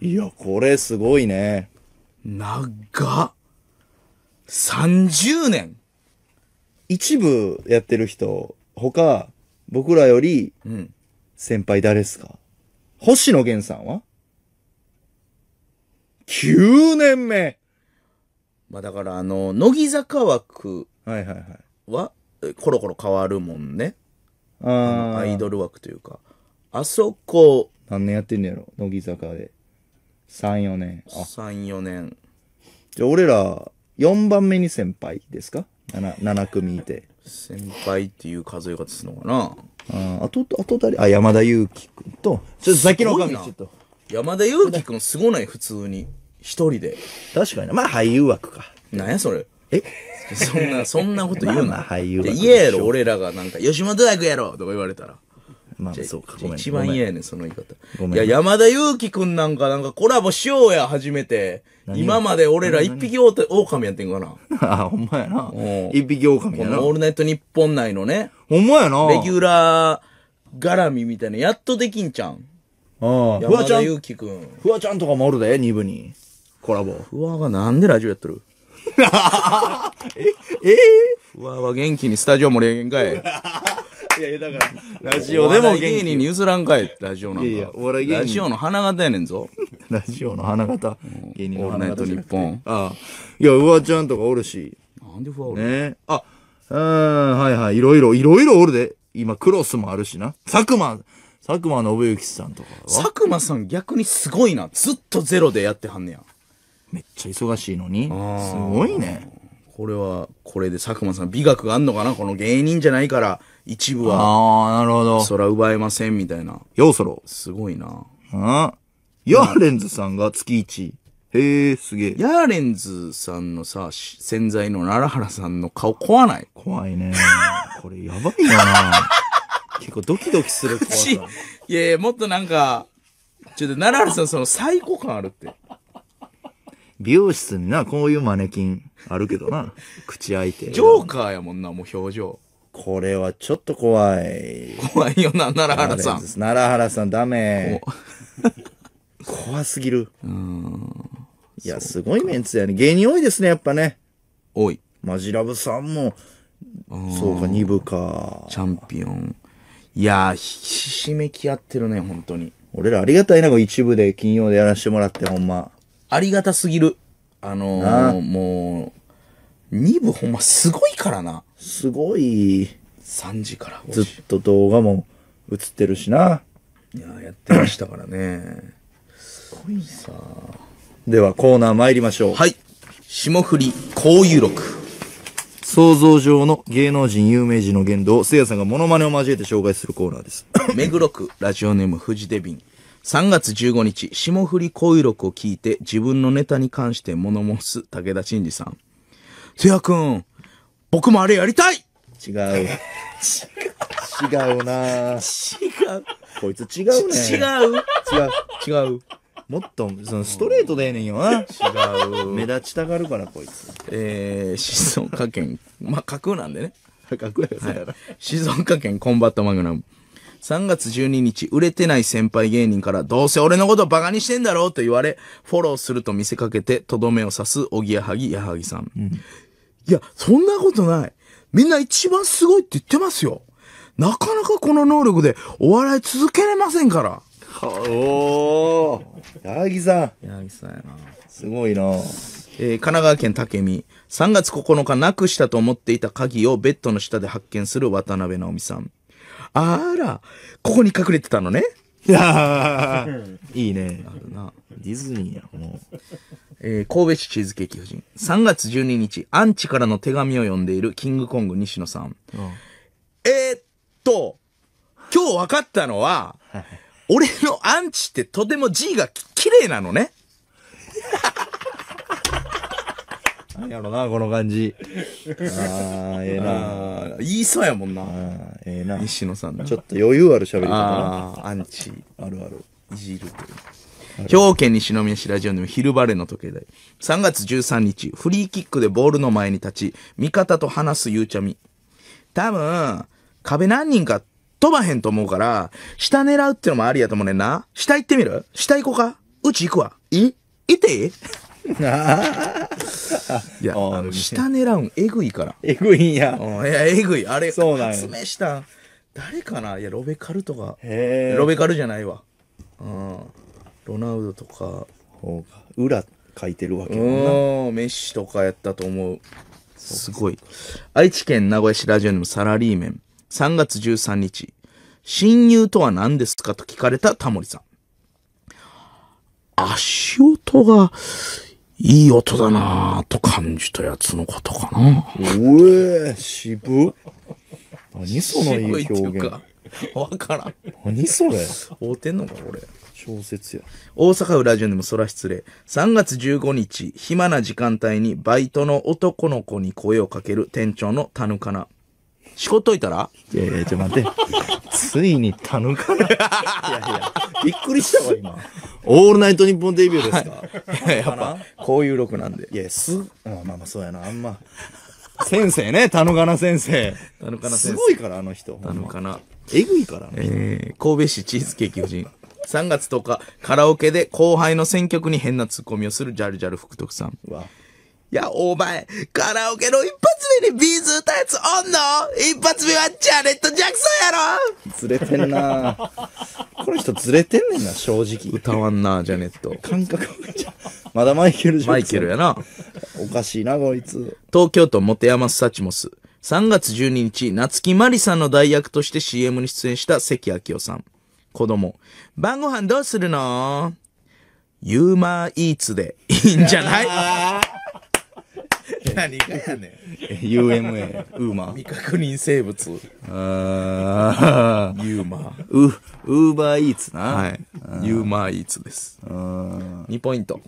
S1: ー、いや、これすごいね。長っ。30年一部やってる人、他、僕らより、先輩誰ですか、うん、星野源さんは ?9 年目まあだからあの乃木坂枠はいはいはいはコロコロ変わるもんねああアイドル枠というかあそこ何年やってんのやろ乃木坂で34年34年じゃあ俺ら4番目に先輩ですか 7, 7組いて先輩っていう数え方するのかなああとあと誰あ山田裕貴君とちょっとさっきのおかみちょっと山田裕貴君すごない普通に一人で。確かに。まあ俳優枠か。なんやそれ。えそんな、そんなこと言うな。まあ、俳優枠。嫌やろ、俺らがなんか、吉本大学やろとか言われたら。まあ、そうか、ごめん。一番嫌やねん、その言い方。ごめん。いや、山田裕貴くんなんか、なんかコラボしようや、初めて。今まで俺ら一匹狼やってんかな。あほんまやな。一匹狼やな。オールナイト日本内のね。ほんまやな。レギュラー絡みみたいな、やっとできんちゃん。ああ、フワちゃん。ゆうくん。フワちゃんとかもおるで、二部に。コラボ。ふわがなんでラジオやっとる ええふわは元気にスタジオ盛り上げんかい。
S2: いやいや、だから、ラジオでも芸人に譲らんか
S1: い、ラジオなんか。いやいや、ラジオの花形やねんぞ。ラジオの花形。芸人の花形。オールナイト日本。ああ。いや、うわちゃんとかおるし。なんでふわおるねあ、うん、はいはい、いろいろ、いろいろおるで。今、クロスもあるしな。佐久間、佐久間信之さんとか。佐久間さん逆にすごいな。ずっとゼロでやってはんねや。めっちゃ忙しいのに、すごいね。これは、これで佐久間さん、美学があんのかなこの芸人じゃないから、一部は。ああ、なるほど。そら奪えません、みたいな。ようそろ。すごいな。んヤーレンズさんが月1。へえ、すげえ。ヤーレンズさんのさ、潜在の奈良原さんの顔怖ない怖いね。これやばいな 結構ドキドキする怖さ。いやいや、もっとなんか、ちょっと奈良原さんその最高感あるって。美容室にな、こういうマネキンあるけどな。口開いて。ジョーカーやもんな、もう表情。これはちょっと怖い。怖いよな、奈良原さん。奈良原さんダメ。怖すぎる。うん。いや、すごいメンツやね。芸人多いですね、やっぱね。多い。マジラブさんも、そうか、二部か。チャンピオン。いやひしめき合ってるね、本当に。俺らありがたいな、一部で金曜でやらせてもらって、ほんま。ありがたすぎる。あのー、もう、2部ほんますごいからな。すごい。3時から。ずっと動画も映ってるしな。いや、やってましたからね。すごいさではコーナー参りましょう。はい。霜降り交友録。想像上の芸能人、有名人の言動を、せいやさんがモノマネを交えて紹介するコーナーです。目黒区、ラジオネーム、フジデビン。3月15日、霜降り恋録を聞いて自分のネタに関して物申す武田真治さん。せやくん、僕もあれやりたい違う。違うな違う。こいつ違うね。違う。違う。違う。もっと、そのストレートでええねんよな。違う。目立ちたがるから、こいつ。えー、静岡県、まあ、架空なんでね。架
S2: 空やから、は
S1: い、静岡県コンバットマグナム。3月12日、売れてない先輩芸人から、どうせ俺のことバカにしてんだろうと言われ、フォローすると見せかけて、とどめを刺す、おぎやはぎ、やはぎさん。うん、いや、そんなことない。みんな一番すごいって言ってますよ。なかなかこの能力でお笑い続けれませんから。おー。はぎさん。やはぎさんやな。すごいな。えー、神奈川県武見。3月9日なくしたと思っていた鍵をベッドの下で発見する渡辺直美さん。あら、ここに隠れてたのね。いいね。あるな。ディズニーや、もう。えー、神戸市チーズケーキ夫人。3月12日、アンチからの手紙を読んでいるキングコング西野さん。うん、えー、っと、今日分かったのは、俺のアンチってとても G が綺麗なのね。やろな、この感じ。ああ、ええな。あ言いそうやもんなあ。ええな。西野さんちょっと余裕ある喋り方な。ああ、アンチ、あるある。いじる兵庫県西宮市ラジオネーム昼バレの時計台。3月13日、フリーキックでボールの前に立ち、味方と話すゆうちゃみ。多分、壁何人か飛ばへんと思うから、下狙うってのもありやと思うねんな。下行ってみる下行こうかうち行くわ。い行っていい いや、あの、下狙うん、えぐいから。えぐいんや。いや、えぐい。あれ、そうなん詰めした誰かないや、ロベカルとか。へーロベカルじゃないわ。うん。ロナウドとか、ほうが。裏書いてるわけうん、メッシとかやったと思う。すごい。愛知県名古屋市ラジオネームサラリーメン。3月13日。親友とは何ですかと聞かれたタモリさん。足音がいい音だなぁと感じたやつのことかな。うえ渋っ。何そのいい表現。わからん。何それ。合うてんのか、これ。小説や。大阪府ラジオでもそら失礼。3月15日、暇な時間帯にバイトの男の子に声をかける店長のたぬかな。しこっといたらいやいや、ちょ、待って。ついに頼むかな。いやいや、びっくりしたわ、今。オールナイトニッポンデビューですか、はい、やっぱ、こういう録なんで。いや、す、まあまあまあ、そうやな、あんま。先生ね、田野かな先生。田野かな先生。すごいから、あの人。田野かな。えぐいから、ね。えー、神戸市チーズケーキ夫人。3月10日、カラオケで後輩の選曲に変なツッコミをするジャルジャル福徳さん。うわ。や、お前、カラオケの一発目にビーズ歌うやつおんの一発目はジャネット・ジャクソンやろずれてんなこの人ずれてんねんな、正直。歌わんな、ジャネット。感覚まだマイケル・じゃん。マイケルやな。おかしいな、こいつ。東京都モテヤマス・サチモス。3月12日、夏木マリさんの代役として CM に出演した関明夫さん。子供、晩ご飯どうするのユーマーイーツでいいんじゃない何がやねん。UMA、ウーマ。未確認生物。ああユーマ。ウ、ウーバーイーツな。はい。ユーマーイーツです。2ポイント。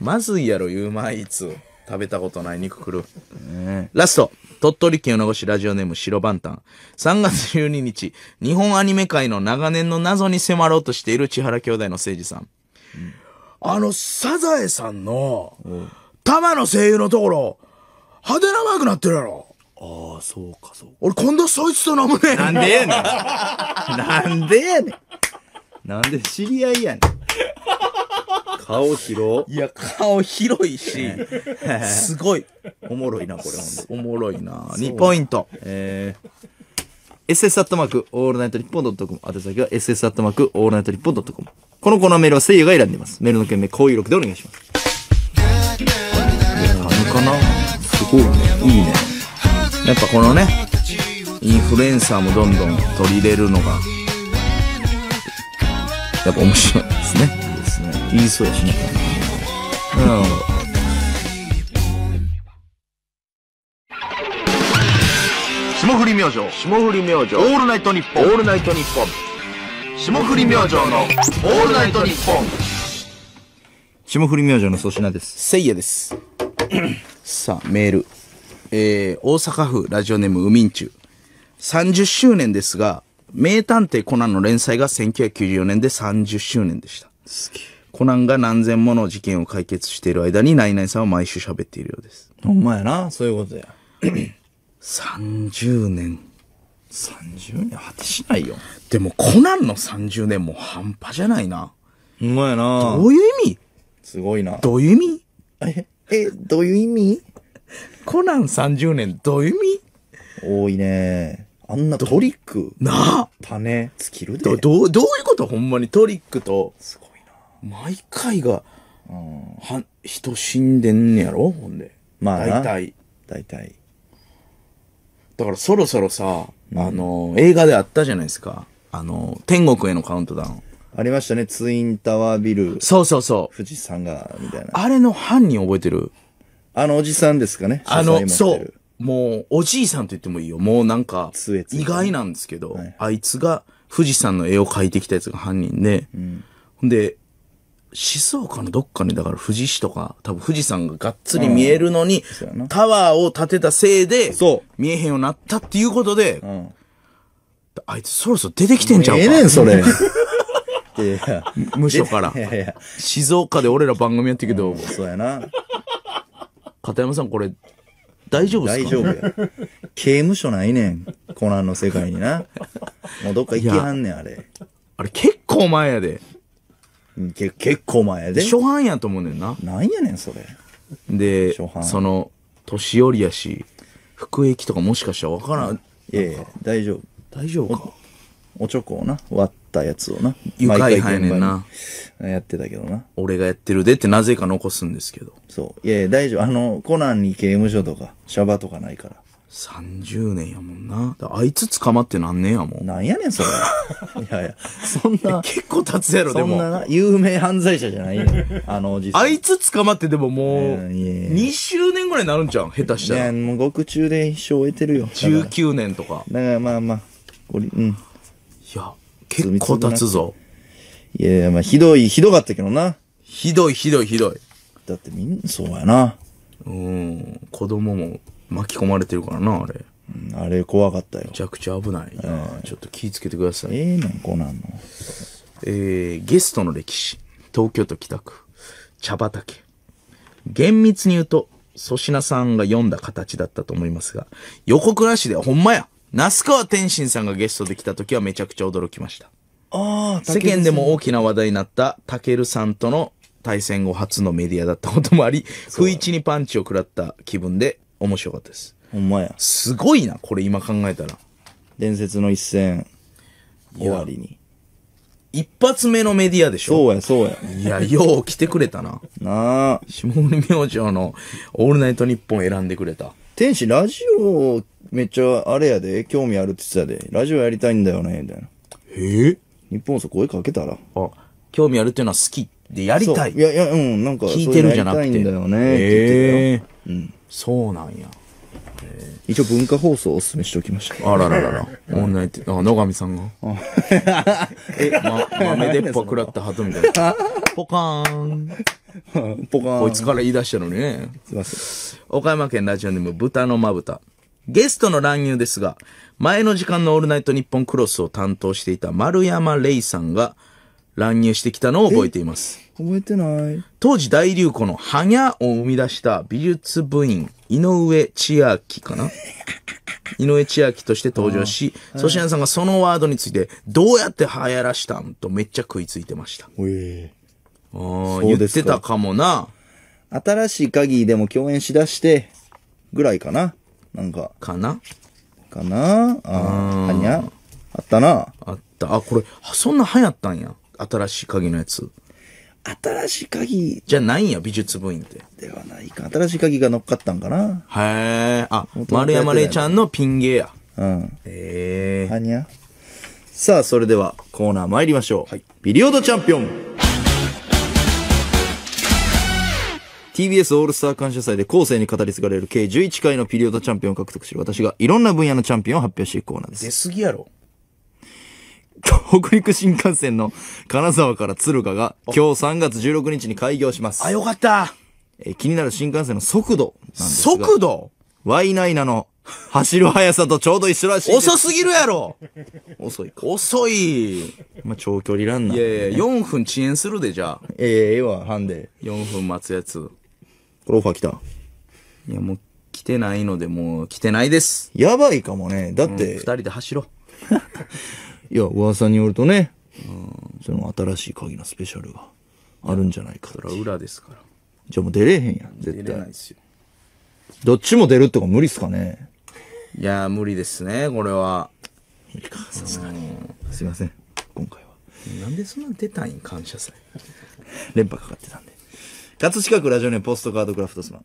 S1: まずいやろ、ユーマーイーツ。食べたことない肉くる。ね、ラスト。鳥取県米子市ラジオネーム白番ン3月12日、日本アニメ界の長年の謎に迫ろうとしている千原兄弟の誠司さん。うん、あの、サザエさんの、玉の声優のところ、派手なマイクなってるやろ。ああ、そうか、そうか。俺、今度そいつと飲むねなんでやねん。なんでやねん。なんで知り合いやねん。顔広いや、顔広いし、すごい。おもろいな、これ、ほんおもろいな。2ポイント。えー。ss アットマークオールナイトニッポンドットコム。宛先は ss アットマークオールナイトニッポンドットコム。このコーナーメールはせいやが選んでいます。メールの件名、高有力でお願いします。おいいねやっぱこのねインフルエンサーもどんどん取り入れるのがやっぱ面白いですねいいですねいいそうやしねうん霜降り明星霜降り明星オールナイトニッポンオールナイトニッポン霜降り明星のオールナイトニッポン霜降り明星の粗品ですせいやです さあ、メール。えー、大阪府ラジオネームウミンチュ。30周年ですが、名探偵コナンの連載が1994年で30周年でした。コナンが何千もの事件を解決している間に、ナイナイさんは毎週喋っているようです。ほんまやな、そういうことや。30 年。30年果てしないよ。でも、コナンの30年も半端じゃないな。ほんまやな。どういう意味すごいな。どういう意味ええ、どういう意味コナン30年、どういう意味多いね。あんなトリック。なあ種尽きるで。ど、どう、どういうことほんまにトリックと。すごいな。毎回が、うん、は、人死んでんねやろほんで。まあ大体。大体。だからそろそろさ、うん、あの、映画であったじゃないですか。あの、天国へのカウントダウン。ありましたね、ツインタワービル。そうそうそう。富士山が、みたいな。あれの犯人覚えてるあのおじさんですかね。あの、そう。もう、おじいさんと言ってもいいよ。もうなんか、意外なんですけど、はい、あいつが富士山の絵を描いてきたやつが犯人で、うん、で、静岡のどっかに、だから富士市とか、多分富士山ががっつり見えるのに、うん、タワーを建てたせいで、見えへんようになったっていうことで、うん、あいつそろそろ出て
S2: きてんじゃんか。ええねん、それ。
S1: いやいや無所からいやいや静岡で俺ら番組やってるけど、うんそうやな片山さんこれ大丈夫です大か丈夫や刑務所ないねんコナンの世界になもうどっか行きはんねんあれ、あれ結構前やでうん、け結構前やで初版やと思うねんななんやねんそれで初版その年寄りやし服役とかもしかしたら分からんいやいや大丈夫大丈夫かおちょこをな、割ったやつをな。愉快派やねんな。やってたけどな。俺がやってるでってなぜか残すんですけど。そう。いやいや、大丈夫。あの、コナンに刑務所とか、シャバとかないから。30年やもんな。あいつ捕まってなんねえやもん。なんやねん、それ。いやいや、そんな。結構経つやろ、でそも。んなな、有名犯罪者じゃないよ。あのおじさん。あいつ捕まってでももう、2周年ぐらいになるんじゃん、下手したら。や、もう獄中で一生終えてるよ。19年とか。だからまあまあ、これ、うん。いや、結構経つぞ。いやいや、まあ、ひどい、ひどかったけどな。ひどい、ひどい、ひどい。だってみん、そうやな。うん。子供も巻き込まれてるからな、あれ。うん、あれ怖かったよ。めちゃくちゃ危ないな。ん、ちょっと気ぃつけてください。ええー、なん、こうなんの。えー、ゲストの歴史。東京都北区。茶畑。厳密に言うと、粗品さんが読んだ形だったと思いますが、横倉市でほんまや那須川天心さんがゲストで来た時はめちゃくちゃ驚きました。ああ、世間でも大きな話題になったたけるさんとの対戦後初のメディアだったこともあり、不意地にパンチを食らった気分で面白かったです。ほんまや。すごいな、これ今考えたら。伝説の一戦、終わりに。一発目のメディアでしょそうや、そうや。いや、よう来てくれたな。なあ。下森明星のオールナイトニッポン選んでくれた。天使、ラジオ、めっちゃあれやで、興味あるって言ってたで、ラジオやりたいんだよね、みたいな。へえ日本さ、声かけたら。あ、興味あるっていうのは好きでやりたい。いやいや、うん、なんか、聞いてるんじゃなくて。聞いててよ。うん。そうなんや。一応文化放送をおすすめしておきました。あらららら。オンラインって、あ、野上さんが。え、ま、豆でっぽ食らった鳩みたいな。ポカーン。ポカーン。こいつから言い出したのにね。すいません。岡山県ラジオネーム豚のまぶた。ゲストの乱入ですが、前の時間のオールナイトニッポンクロスを担当していた丸山礼さんが乱入してきたのを覚えています。覚えてない。当時大流行のハニャを生み出した美術部員井上千秋かな 井上千秋として登場し、粗品さんがそのワードについて、どうやって流行らしたんとめっちゃ食いついてました。えー、言ってたかもな。新しい鍵でも共演しだして、ぐらいかな。なんか。かなかなああ、はにゃあったな。あった。あ、これ、そんな流行ったんや。新しい鍵のやつ。新しい鍵じゃないんや、美術部員って。ではないか。新しい鍵が乗っかったんかな。へえ。あ、丸山礼ちゃんのピン芸や。うん。ええー。はにゃ。さあ、それではコーナー参りましょう。はい、ビリオドチャンピオン TBS オールスター感謝祭で後世に語り継がれる計11回のピリオドチャンピオンを獲得しる私がいろんな分野のチャンピオンを発表していくコーナーです。出すぎやろ。北陸新幹線の金沢から鶴賀が今日3月16日に開業します。あ、よかったえ気になる新幹線の速度なんですが。速度 ?Y9 の走る速さとちょうど一緒らしい遅すぎるやろ遅いか。遅い。まあ、長距離ランナー。やいや、4分遅延するで、じゃあ。ええええわ、ハンデ。4分待つやつ。これオファー来た。いや、もう来てないので、もう来てないです。やばいかもね。だっうん二人で走ろう。いや、噂によるとね、その新しい鍵のスペシャルがあるんじゃないかってそれは裏ですから。じゃあもう出れへんやん、絶出れないで。すよ。どっちも出るってか無理っすかね。いや無理ですね、これは。無理か、さすがに。すいません、今回は。なんでそんな出たいん感謝祭。連覇かかってたんで。葛飾区ラジオネームポストカードクラフトスマン。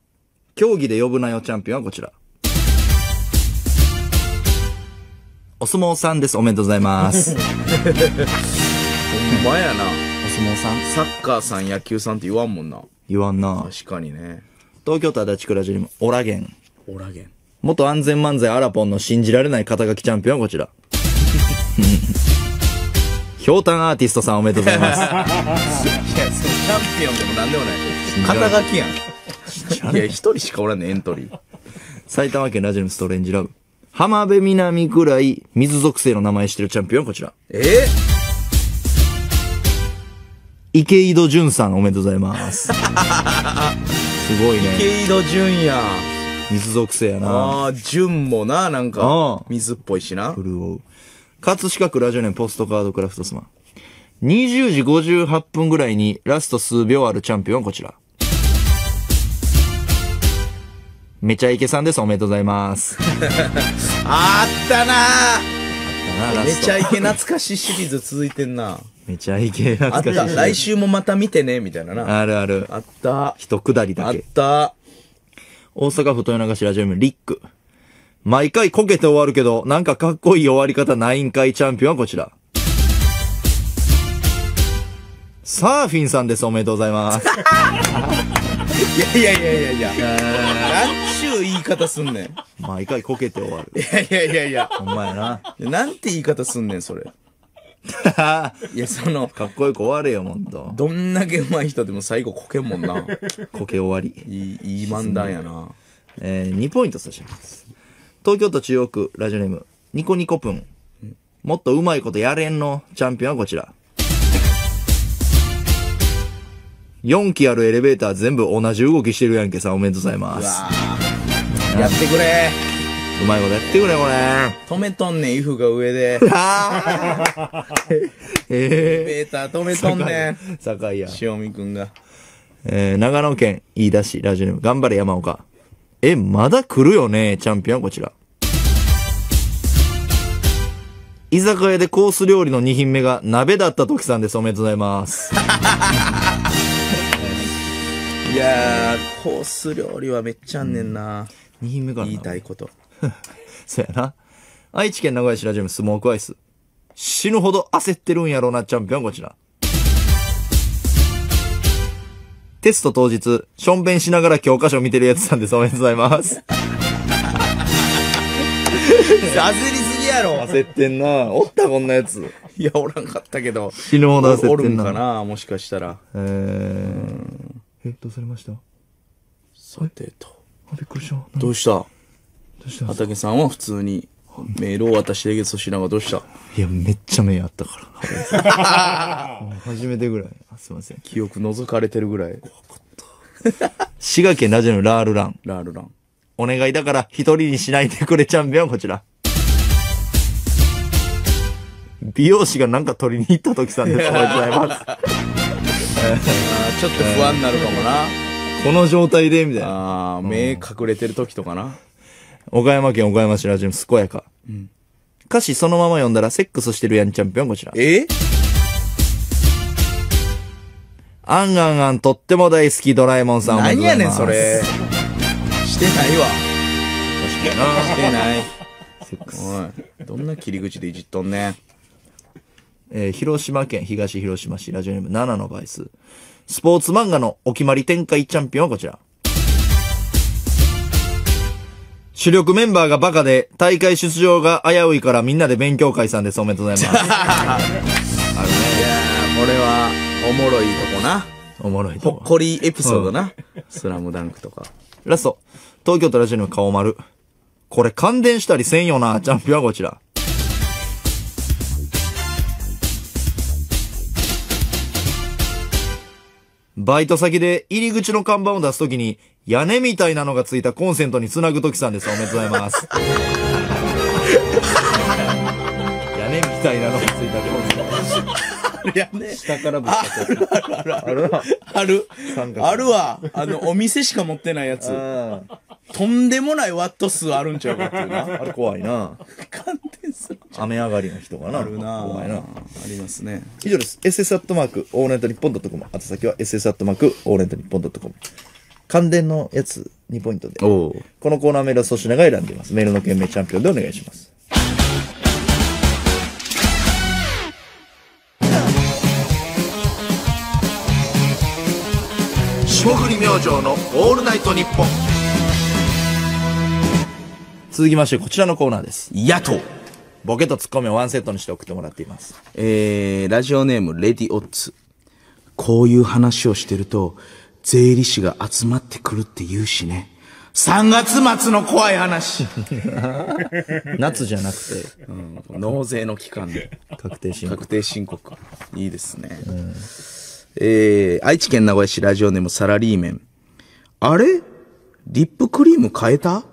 S1: 競技で呼ぶなよチャンピオンはこちら。お相撲さんです。おめでとうございます。ほんまやな。お相撲さん。サッカーさん、野球さんって言わんもんな。言わんな。確かにね。東京都足立区ラジオにも、オラゲン。オラゲン。元安全漫才アラポンの信じられない肩書きチャンピオンはこちら。ひょうたんアーティストさんおめでとうございます。いや、そのチャンピオンでもなんでもない。肩書きやん。いや、一人しかおらんね、エントリー。埼玉県ラジオのストレンジラブ。浜辺美波くらい水属性の名前してるチャンピオンこちら。え池井戸潤さんおめでとうございます。すごいね。池井戸潤や。水属性やな。ああ、潤もな、なんか、水っぽいしな。潤う。葛飾区ラジオネームポストカードクラフトスマン。20時58分ぐらいにラスト数秒あるチャンピオンこちら。めちゃイケさんです。おめでとうございます。あったなぁ。めちゃイケ懐かしいシリーズ続いてんな。めちゃイケ懐かしい。あった。来週もまた見てね、みたいなな。あるある。あった。一くだりだけ。あった。大阪府豊中市ラジオムリック。毎回こけて終わるけど、なんかかっこいい終わり方ナイン会チャンピオンはこちら。サーフィンさんです。おめでとうございます。いやいやいやいやいや。う言い方すんねん。毎回こけて終わる。いやいやいやいや。ほんまやな。なんて言い方すんねん、それ。いや、その、かっこよく終われよ、もっと。どんだけ上手い人でも最後こけんもんな。こけ終わり。いい、いい漫談やな。えー、2ポイント差し上げます。東京都中央区、ラジオネーム、ニコニコプン。もっと上手いことやれんの、チャンピオンはこちら。4機あるエレベーター全部同じ動きしてるやんけさ、おめでとうございます。やってくれ。うまいことやってくれ、これ。止めとんねん、イフが上で。ええー、ベーター止めとんねん。酒井や。塩見君が。えー、長野県飯田市ラジオネーム、頑張れ山岡。え、まだ来るよね、チャンピオン、こちら。居酒屋でコース料理の2品目が鍋だった時さんです。おめでとうございます。いやー、コース料理はめっちゃあんねんな。うん2品目から言いたいこと そやな愛知県名古屋市ラジオムスモークアイス死ぬほど焦ってるんやろうなチャンピオンこちらテスト当日、しょんべんしながら教科書見てるやつさんです。おめでとうございます。焦りすぎやろ。焦ってんな。おったこんなやつ。いや、おらんかったけど。死ぬほど焦ってんな。おるんかな、もしかしたら。えー、え、どうされましたさてと。びっくりしたどうしたどうした畑さんは普通にメールを渡してあげトしながらどうしたいや、めっちゃ目あったから。初めてぐらい。すいません。記憶覗かれてるぐらい。怖かった。滋賀県ラジオのラールラン。ラールラン。お願いだから一人にしないでくれチャンピオンこちら。美容師がなんか取りに行った時さんです。おはようございます。
S2: ちょっと不安になるかもな。
S1: この状態で、みたいな。ああ、目隠れてる時とかな。岡山県岡山市ラジオ健やか。うん。歌詞そのまま読んだら、セックスしてるやんチャンピオン、こちら。えあんあんあんとっても大好きドラえもんさん何やねんそれ。
S2: してないわ。確かにな。してない。セックス。
S1: どんな切り口でいじっとんねん。えー、広島県東広島市ラジオネーム7の倍数。スポーツ漫画のお決まり展開チャンピオンはこちら。主力メンバーがバカで、大会出場が危ういからみんなで勉強会さんです。おめでとうございます。あるね。いやこれは、おもろいとこな。おもろいとこ。ほっこりエピソードな。スラムダンクとか。ラスト。東京都ラジオの顔丸。これ感電したりせんよな、チャンピオンはこちら。バイト先で入り口の看板を出すときに、屋根みたいなのがついたコンセントにつなぐときさんです。おめでとうございます。屋根みたいなのがついたコンセント。るやね。下からぶつかっあるあるあるある。ある。あるわ。あの、お店しか持ってないやつ。うんとんでもないワット数あるんちゃうかっていうな。あれ怖いな。
S2: 寒天する。
S1: 雨上がりの人かな。あるな怖いな。ありますね。以上です。SS アットマーク、オールント日本ポンドットコム。あと先は SS アットマーク、オールント日本ポンドットコム。関電のやつ2ポイントで。このコーナーメールは粗品が選んでいます。メールの件名チャンピオンでお願いします。霜降り明星のオールナイトニッポン続きましてこちらのコーナーです野党ボケとツッコミをワンセットにして送ってもらっていますえー、ラジオネームレディオッツこういう話をしてると税理士が集まってくるって言うしね
S2: 3月末の怖い
S1: 話 夏じゃなくて、うん、納税の期間で確定申告確定申告いいですね、うんえー、愛知県名古屋市ラジオネームサラリーメン。あれリップクリーム変えた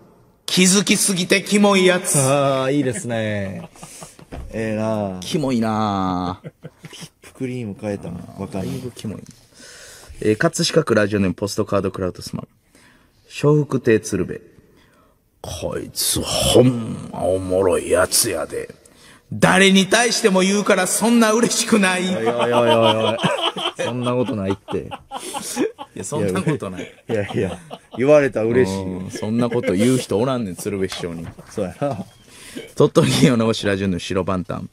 S1: 気づきすぎてキモいやつ。ああ、いいですね。ええなキモいなリップクリーム変えたな。若い。だいぶキモい。えー、葛飾区ラジオネームポストカードクラウドスマン。笑福亭鶴瓶。こいつほんまおもろいやつやで。誰に対しても言うからそんな嬉しくない。いやいやいやいや。そんなことないって。い
S2: や、そんなことない。いやいや、
S1: 言われたら嬉しい。そんなこと言う人おらんねん、鶴瓶師匠に。そうやな。鳥取県の白順の白パンタン。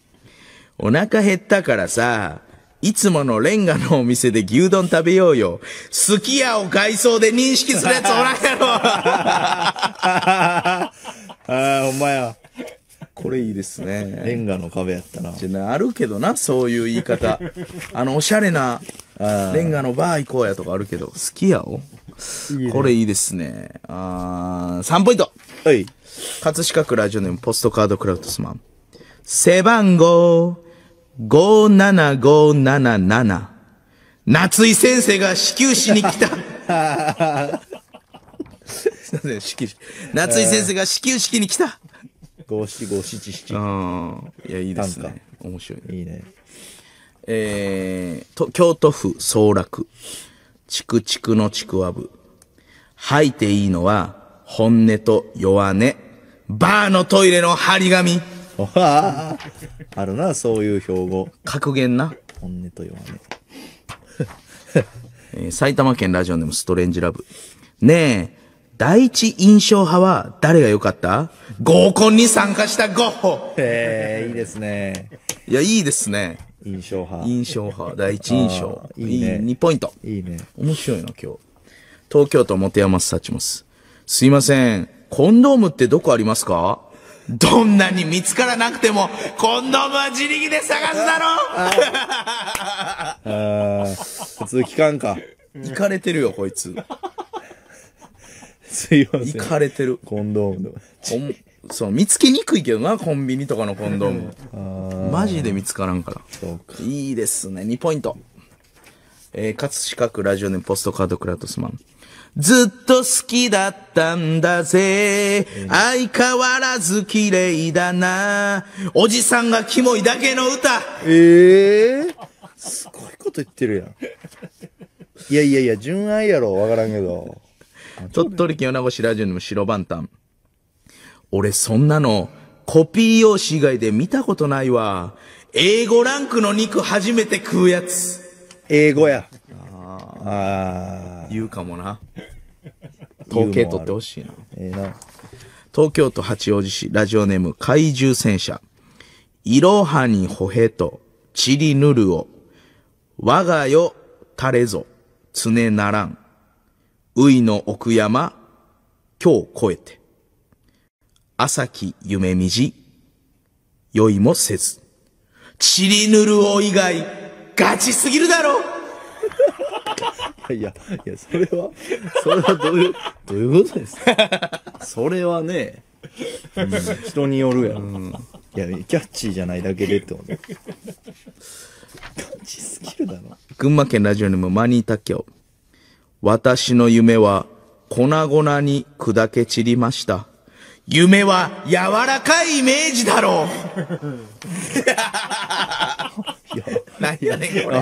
S1: お腹減ったからさ、いつものレンガのお店で牛丼食べようよ。すき家を外装で認識するやつおらんやろ。ああ、ほんまや。これいいですね。レンガの壁やったな。あるけどな、そういう言い方。あの、おしゃれな、レンガのバー行こうやとかあるけど、好きやおこれいいですね。あー、3ポイントはい。葛飾区ラジオネームポストカードクラウトスマン。背番号57577。夏井先生が始球式に来た。すいません、始球式。夏井先生が始球式に来た。五七五七七。いや、いいですね。面白い、ね。いいね。えー、と、京都府総楽。ちくちくのちくわぶ。吐いていいのは、本音と弱音。バーのトイレの張り紙。あるな、そういう標語。格言な。本音と弱音。えー、埼玉県ラジオでもストレンジラブ。ねえ、第一印象派は誰が良かった合コンに参加したゴッホ。へえ、いいですね。いや、いいですね。印象派。印象派。第一印象。いいね。2ポイント。いいね。面白いな、今日。東京都ス山チモス。すいません。コンドームってどこありますかどんなに見つからなくても、コンドームは自力で探すだろああ普通聞かんか。行かれてるよ、こいつ。すいません。行かれてる。コンドームでも。そう見つけにくいけどなコンビニとかのコンドームマジで見つからんからいいですね2ポイントえー、葛飾区ラジオネームポストカードクラトスマンずっと好きだったんだぜ。相変わらず綺麗だな。おじさんがキモいだけの歌。ええー、すごいこと言ってるやん。いやいやいや、純愛やろ、わからんけど。鳥取県米子市ラジオにも白番ン俺そんなの、コピー用紙以外で見たことないわ。英語ランクの肉初めて食うやつ。英語や。ああ。言うかもな。統計取ってほしいな。ええな。東京都八王子市、ラジオネーム、怪獣戦車。いろはにほへと、ちりぬるを。我がよ、たれぞ、つねならん。ういの奥山、今日超えて。朝き夢みじ、酔いもせず。ちりぬるお以外、ガチすぎるだろいや、いや、それは、それはどういう、どういうことですかそれはね、うん、人によるやん。いや、キャッチーじゃないだけでってこと。ガチすぎるだろ。群馬県ラジオネームマニータキョ。私の夢は粉々に砕け散りました。夢は柔らかいイメージだろう。な んやねん、これ。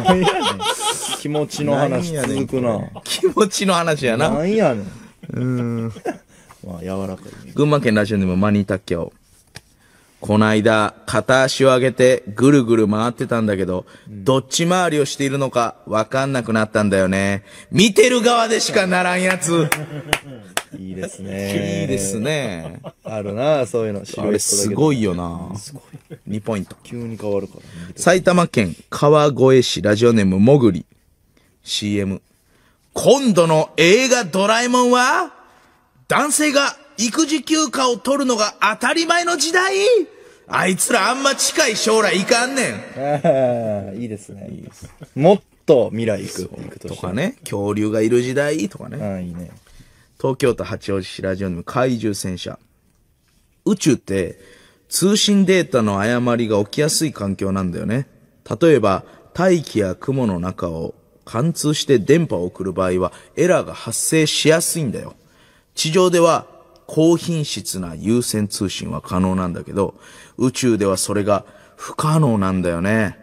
S1: 気持ちの話続くな。気持ちの話やな。なんやねん。うーん。まあ、柔らかい。群馬県ラジオでもマニータッキャオ。こないだ、片足を上げてぐるぐる回ってたんだけど、どっち回りをしているのかわかんなくなったんだよね。見てる側でしかならんやつ。いいですね。いいです。ね。あるな、そういうの。白あれすごいよな。2ポイント。急に変わるから、ね。埼玉県川越市ラジオネームもぐり CM 今度の映画ドラえもんは男性が育児休暇を取るのが当たり前の時代あいつらあんま近い将来いかんねんああ、いいですね。もっと未来行く。とかね、恐竜がいる時代とかね。いいね。東京都八王子市ラジオネーム怪獣戦車。宇宙って通信データの誤りが起きやすい環境なんだよね。例えば大気や雲の中を貫通して電波を送る場合はエラーが発生しやすいんだよ。地上では高品質な優先通信は可能なんだけど、宇宙ではそれが不可能なんだよね。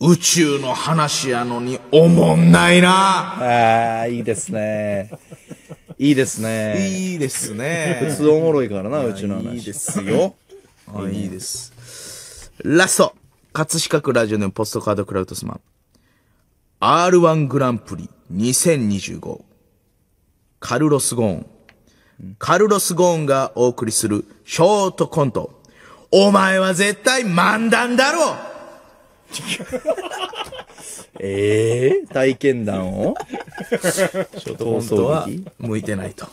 S1: 宇宙の話やのにおもんないなああ、いいですね。いいですね。いいですね。普通おもろいからな、うちの話。いいですよ。い、いいです。ラスト葛飾区ラジオのポストカードクラウドスマン。R1 グランプリ2025。カルロス・ゴーン。カルロス・ゴーンがお送りするショートコント。お前は絶対漫談だろうえ えー、体験談を
S2: ちょっとは
S1: 向いてないと。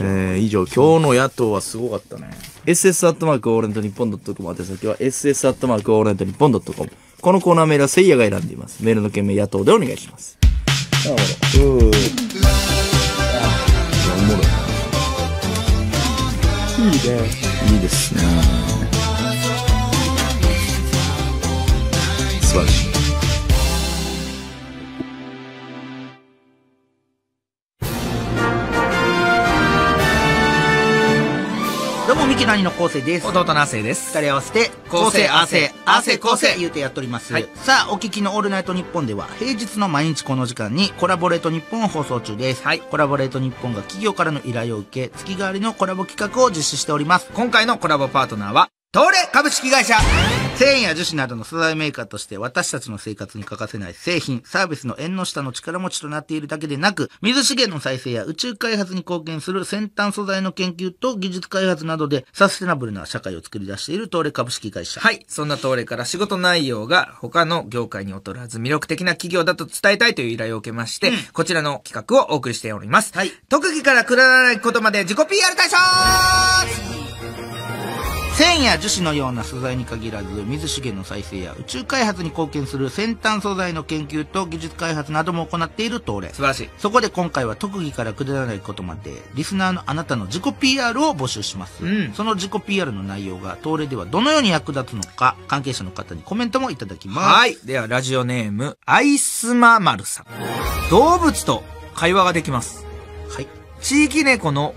S1: えー、以上、今日の野党はすごかったね。ss アットマークオーレントニッポンドットコム宛先は ss アットマークオーレントニッポンドットコム。このコーナーメールはせいやが選んでいます。メールの件名野党でお願いします。なるほど。うー。あ、おもろい。いいね。いいですね。l s どうも、ミキナ兄の昴生です。弟の亜生です。二人合わせて、昴生、亜生、亜生、昴生、言うてやっております。はいさあ、お聞きのオールナイトニッポンでは、平日の毎日この時間にコラボレートニッポンを放送中です。はいコラボレートニッポンが企業からの依頼を受け、月替わりのコラボ企画を実施しております。今回のコラボパートナーは、東レ株式会社繊維や樹脂などの素材メーカーとして私たちの生活に欠かせない製品、サービスの縁の下の力持ちとなっているだけでなく、水資源の再生や宇宙開発に貢献する先端素材の研究と技術開発などでサステナブルな社会を作り出している東レ株式会社。はい。そんな東レから仕事内容が他の業界に劣らず魅力的な企業だと伝えたいという依頼を受けまして、うん、こちらの企画をお送りしております。はい。特技からくだらないことまで自己 PR 対象。繊維や樹脂のような素材に限らず、水資源の再生や宇宙開発に貢献する先端素材の研究と技術開発なども行っている東レ。素晴らしい。そこで今回は特技からくだらないことまで、リスナーのあなたの自己 PR を募集します。うん、その自己 PR の内容が東レではどのように役立つのか、関係者の方にコメントもいただきます。はい。では、ラジオネーム、アイスマ
S2: マルさん。動物と会話ができます。はい。地域猫の